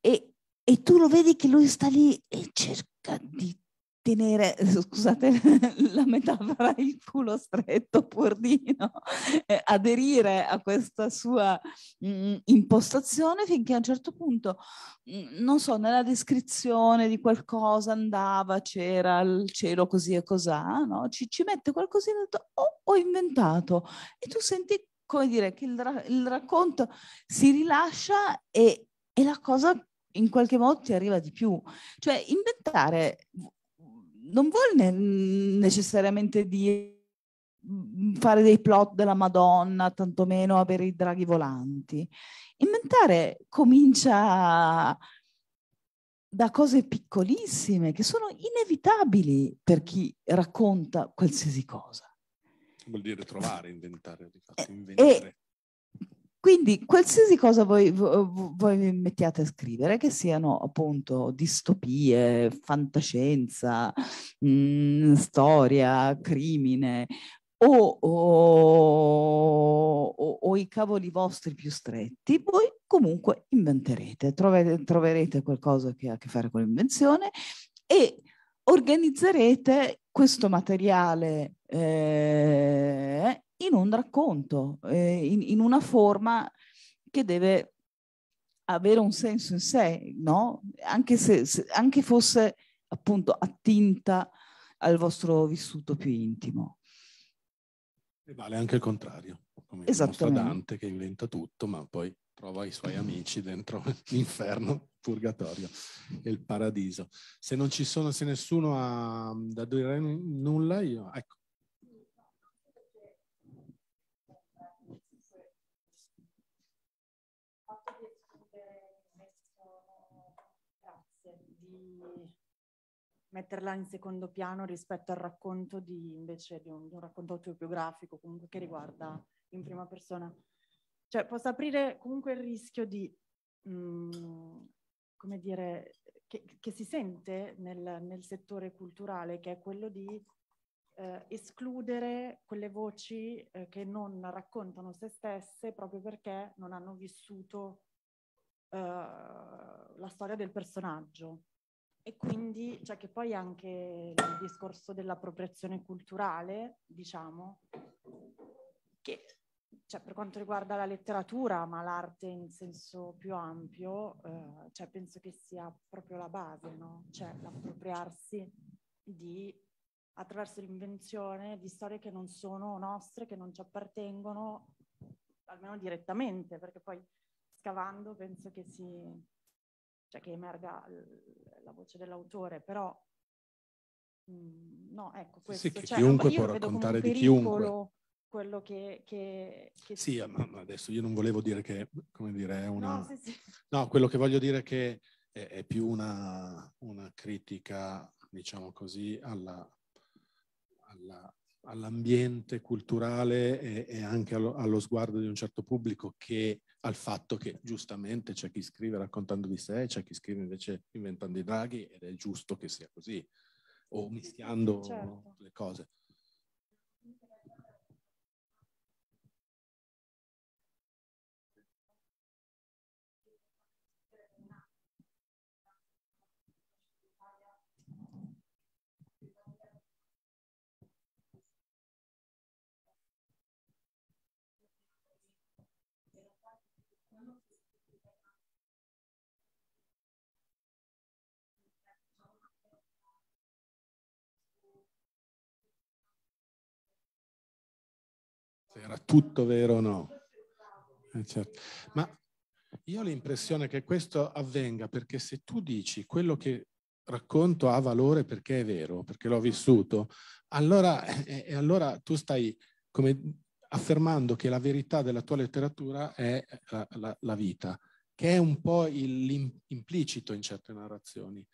E, e tu lo vedi che lui sta lì e cerca di tenere, scusate la metafora, il culo stretto pur eh, aderire a questa sua mh, mm, impostazione finché a un certo punto, mh, mm, non so, nella descrizione di qualcosa andava, c'era il cielo così e cos'ha, no? ci, ci mette qualcosina e oh, ho inventato. E tu senti, come dire, che il, il racconto si rilascia e, e la cosa in qualche modo ti arriva di più. Cioè, inventare non vuol ne- necessariamente dire mm, fare dei plot della Madonna, tantomeno avere i draghi volanti. Inventare comincia da cose piccolissime che sono inevitabili per chi racconta qualsiasi cosa. Vuol dire trovare, inventare. Di fatto, eh, inventare. E, quindi qualsiasi cosa voi, voi mettiate a scrivere, che siano appunto distopie, fantascienza, mh, mm, storia, crimine o, o, o, o, i cavoli vostri più stretti, voi comunque inventerete, trovete, troverete qualcosa che ha a che fare con l'invenzione e organizzerete questo materiale eh, in un racconto, eh, in, in, una forma che deve avere un senso in sé, no? anche se, se anche fosse appunto attinta al vostro vissuto più intimo. E vale anche il contrario, come dimostra Dante che inventa tutto, ma poi trova i suoi amici dentro l'inferno, purgatorio e il paradiso. Se non ci sono, se nessuno ha da dire nulla, io, ecco, metterla in secondo piano rispetto al racconto di, invece, di, un, di un racconto autobiografico comunque che riguarda in prima persona. Cioè possa aprire comunque il rischio di, mh, mm, come dire, che, che, si sente nel, nel, settore culturale, che è quello di eh, escludere quelle voci eh, che non raccontano se stesse proprio perché non hanno vissuto eh, la storia del personaggio e quindi, cioè che poi anche il discorso dell'appropriazione culturale, diciamo, che cioè, per quanto riguarda la letteratura, ma l'arte in senso più ampio, eh, cioè, penso che sia proprio la base, no? Cioè l'appropriarsi di, attraverso l'invenzione di storie che non sono nostre, che non ci appartengono, almeno direttamente, perché poi scavando penso che si, cioè che emerga l- la voce dell'autore, però mh, mm, no, ecco, questo, sì, sì, cioè, chiunque può raccontare di chiunque. Quello che, che, che... Sì, ma, ma, adesso io non volevo dire che, come dire, è una... No, sì, sì. no quello che voglio dire è che è, è più una, una, critica, diciamo così, alla, alla all'ambiente culturale e, e anche allo, allo, sguardo di un certo pubblico che al fatto che giustamente c'è chi scrive raccontando di sé, c'è chi scrive invece inventando i draghi ed è giusto che sia così, o mischiando certo. le cose. era tutto vero o no? Eh, certo. Ma io ho l'impressione che questo avvenga perché se tu dici quello che racconto ha valore perché è vero, perché l'ho vissuto, allora, e eh, eh, allora tu stai come affermando che la verità della tua letteratura è la, la, la vita, che è un po' l'implicito in certe narrazioni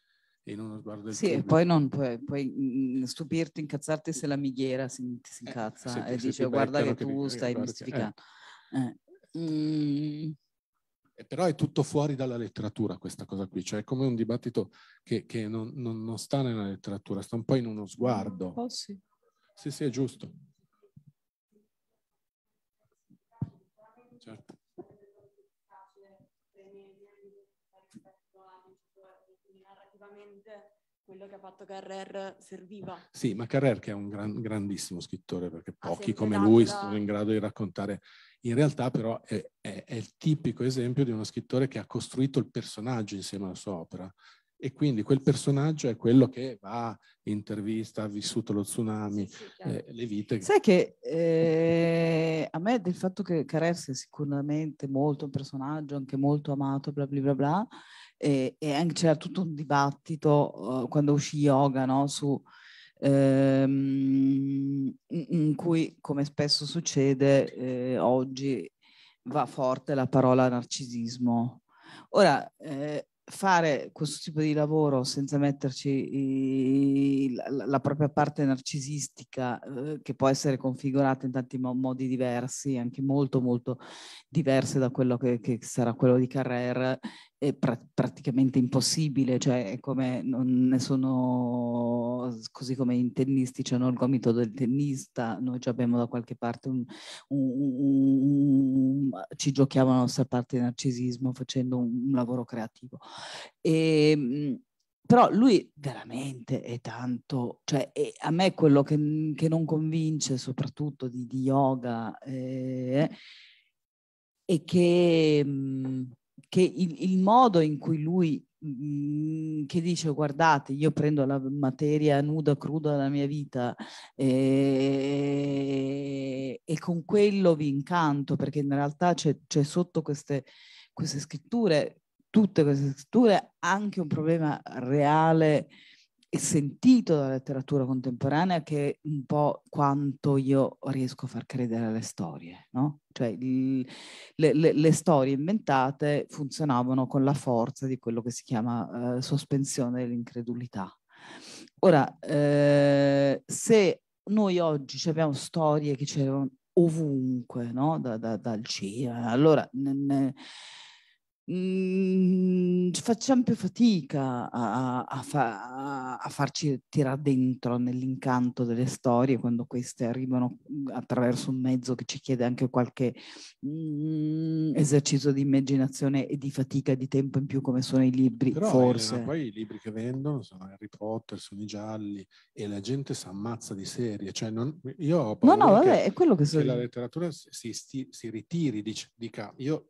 e non lo sguardo del Sì, pubblico. e poi non puoi, puoi, mm, mm, stupirti, incazzarti se l'amighiera si, si eh, incazza eh, ti, e dice guarda che tu che stai eh. mistificando. Eh. Mm. Eh. Mm. Però è tutto fuori dalla letteratura questa cosa qui, cioè è come un dibattito che, che non, non, non, sta nella letteratura, sta un po' in uno sguardo. Un oh, sì. Sì, sì, è giusto. quello che ha fatto Carrer serviva. Sì, ma Carrer che è un gran, grandissimo scrittore, perché pochi come lui sono in grado di raccontare. In realtà però è, è, è, il tipico esempio di uno scrittore che ha costruito il personaggio insieme alla sua opera. E quindi quel personaggio è quello che va, intervista, ha vissuto lo tsunami, sì, sì, eh, le vite. Sai che eh, a me del fatto che Carrer sia sicuramente molto un personaggio, anche molto amato, bla bla bla, bla e, e anche c'era tutto un dibattito uh, quando uscì yoga no? su ehm, in cui come spesso succede eh, oggi va forte la parola narcisismo ora eh, fare questo tipo di lavoro senza metterci i, la, la, propria parte narcisistica eh, che può essere configurata in tanti mo- modi diversi, anche molto molto diverse da quello che, che sarà quello di Carrère, è pra- praticamente impossibile, cioè come non ne sono così come i tennisti c'hanno il gomito del tennista, noi già abbiamo da qualche parte un, un, un, ci giochiamo la nostra parte di narcisismo facendo un, lavoro creativo. E, ehm, però lui veramente è tanto, cioè è, a me quello che, che, non convince soprattutto di, di yoga eh, è che mh, mm, che il, il modo in cui lui mm, che dice guardate io prendo la materia nuda cruda della mia vita e, eh, e con quello vi incanto perché in realtà c'è, c'è sotto queste, queste, scritture tutte queste scritture anche un problema reale e sentito dalla letteratura contemporanea che un po' quanto io riesco a far credere alle storie, no? Cioè il, le, le, le, storie inventate funzionavano con la forza di quello che si chiama eh, sospensione dell'incredulità. Ora, eh, se noi oggi abbiamo storie che c'erano ovunque, no? da, da, dal cinema, allora... Ne, ne, mh, mm, facciamo più fatica a, a, fa, a farci tirare dentro nell'incanto delle storie quando queste arrivano mm, attraverso un mezzo che ci chiede anche qualche mh, mm, esercizio di immaginazione e di fatica e di tempo in più come sono i libri Però, forse. Elena, poi i libri che vendono sono Harry Potter, sono i gialli e la gente si ammazza di serie. Cioè non, io ho paura no, no, vabbè, che, è quello che, che sono... la letteratura si, si, si ritiri, dice, dica io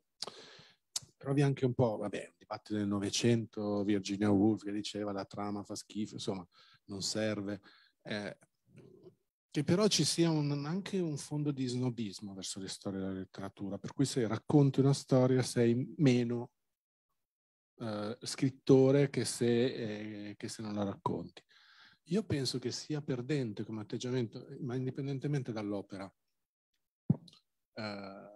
trovi anche un po', vabbè, il dibattito del Novecento, Virginia Woolf che diceva la trama fa schifo, insomma, non serve, eh, che però ci sia un, anche un fondo di snobismo verso le storie della letteratura, per cui se racconti una storia sei meno eh, scrittore che se, eh, che se non la racconti. Io penso che sia perdente come atteggiamento, ma indipendentemente dall'opera. Uh,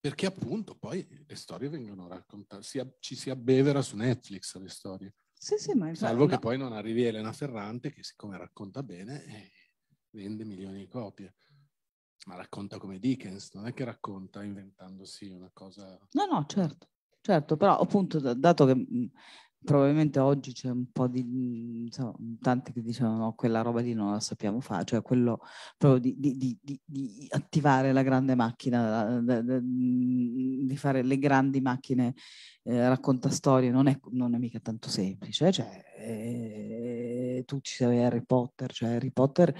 perché appunto poi le storie vengono raccontate, si ci si abbevera su Netflix le storie. Sì, sì, ma infatti, Salvo no. che poi non arrivi Elena Ferrante che siccome racconta bene eh, vende milioni di copie. Ma racconta come Dickens, non è che racconta inventandosi una cosa... No, no, certo, certo, però appunto dato che probabilmente oggi c'è un po' di insomma, tanti che dicono no, quella roba lì non la sappiamo fare, cioè quello proprio di, di, di, di attivare la grande macchina, mm, di fare le grandi macchine, eh, racconta storie, non è, non è mica tanto semplice, cioè, eh, tu ci sei Harry Potter, cioè Harry Potter,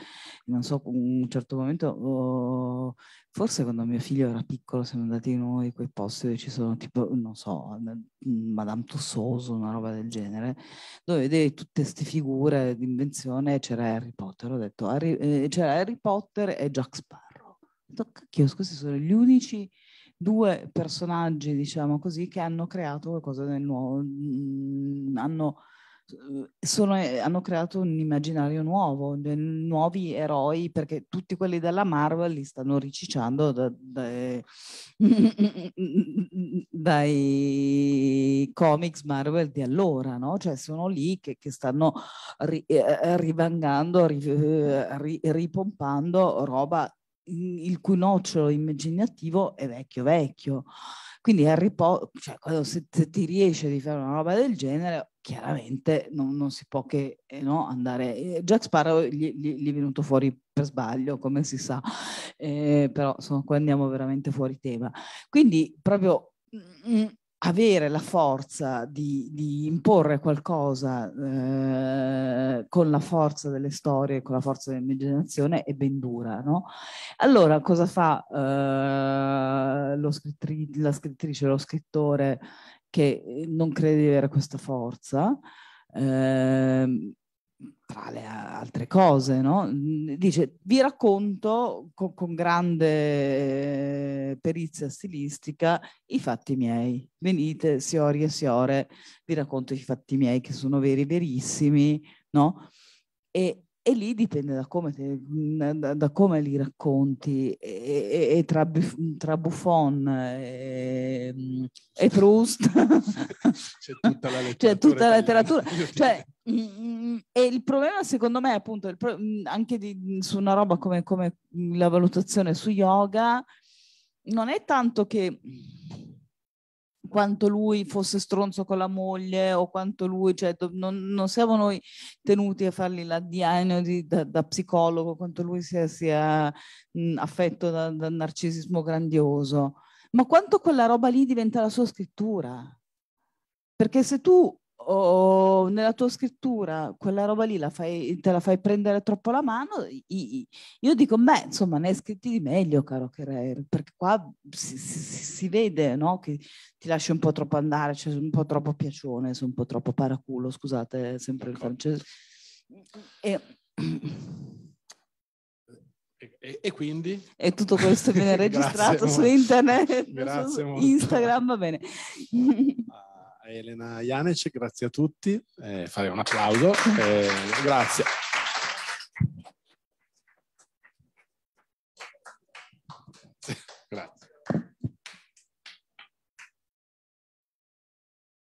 non so, un certo momento, oh, forse quando mio figlio era piccolo siamo andati in uno quei posti dove ci sono tipo, non so, Madame Tussoso, una roba del genere, dove vedevi tutte queste figure di invenzione c'era Harry Potter, ho detto, Harry, eh, c'era Harry Potter e Jack Sparrow. Ho detto, cacchio, questi sono gli unici due personaggi, diciamo così, che hanno creato qualcosa del nuovo, mh, mm, hanno sono, eh, hanno creato un immaginario nuovo, nuovi eroi, perché tutti quelli della Marvel li stanno ricicciando da, da, dai comics Marvel di allora, no? Cioè sono lì che, che stanno ri, eh, eh rivangando, ri, eh, ri, ripompando roba il cui nocciolo immaginativo è vecchio vecchio. Quindi Harry Potter, cioè, se, se, ti riesce di fare una roba del genere, chiaramente non, non, si può che eh, no, andare. Eh, Jack Sparrow gli, gli, gli, è venuto fuori per sbaglio, come si sa, eh, però sono qua andiamo veramente fuori tema. Quindi proprio mh, mm, avere la forza di, di imporre qualcosa eh, con la forza delle storie, con la forza dell'immaginazione è ben dura, no? Allora cosa fa eh, scrittri- la scrittrice, lo scrittore che eh, non crede di avere questa forza, eh, tra le altre cose, no? dice vi racconto con, con grande eh, perizia stilistica i fatti miei, venite siori e siore, vi racconto i fatti miei che sono veri, verissimi, no? E e lì dipende da come, te, da, da come li racconti. E, e, e tra, tra, Buffon e, e Proust c'è tutta la letteratura. C'è tutta la letteratura. Cioè, mm, mm, e il problema, secondo me, appunto, pro, mm, anche di, su una roba come, come la valutazione su yoga, non è tanto che quanto lui fosse stronzo con la moglie o quanto lui, cioè non, non, siamo noi tenuti a fargli la diagnosi da, da psicologo, quanto lui sia, sia mh, affetto dal da, narcisismo grandioso, ma quanto quella roba lì diventa la sua scrittura. Perché se tu o nella tua scrittura quella roba lì la fai, te la fai prendere troppo la mano, io dico, beh, insomma, ne hai scritti di meglio, caro Kerrer, perché qua si, si, si vede no? che ti lasci un po' troppo andare, cioè un po' troppo piacione, un po' troppo paraculo, scusate sempre il francese. E... E, e, quindi? E tutto questo viene registrato su internet, Grazie su molto. Instagram, va bene. Ah. Elena Janec, grazie a tutti, eh, farei un applauso, eh, grazie.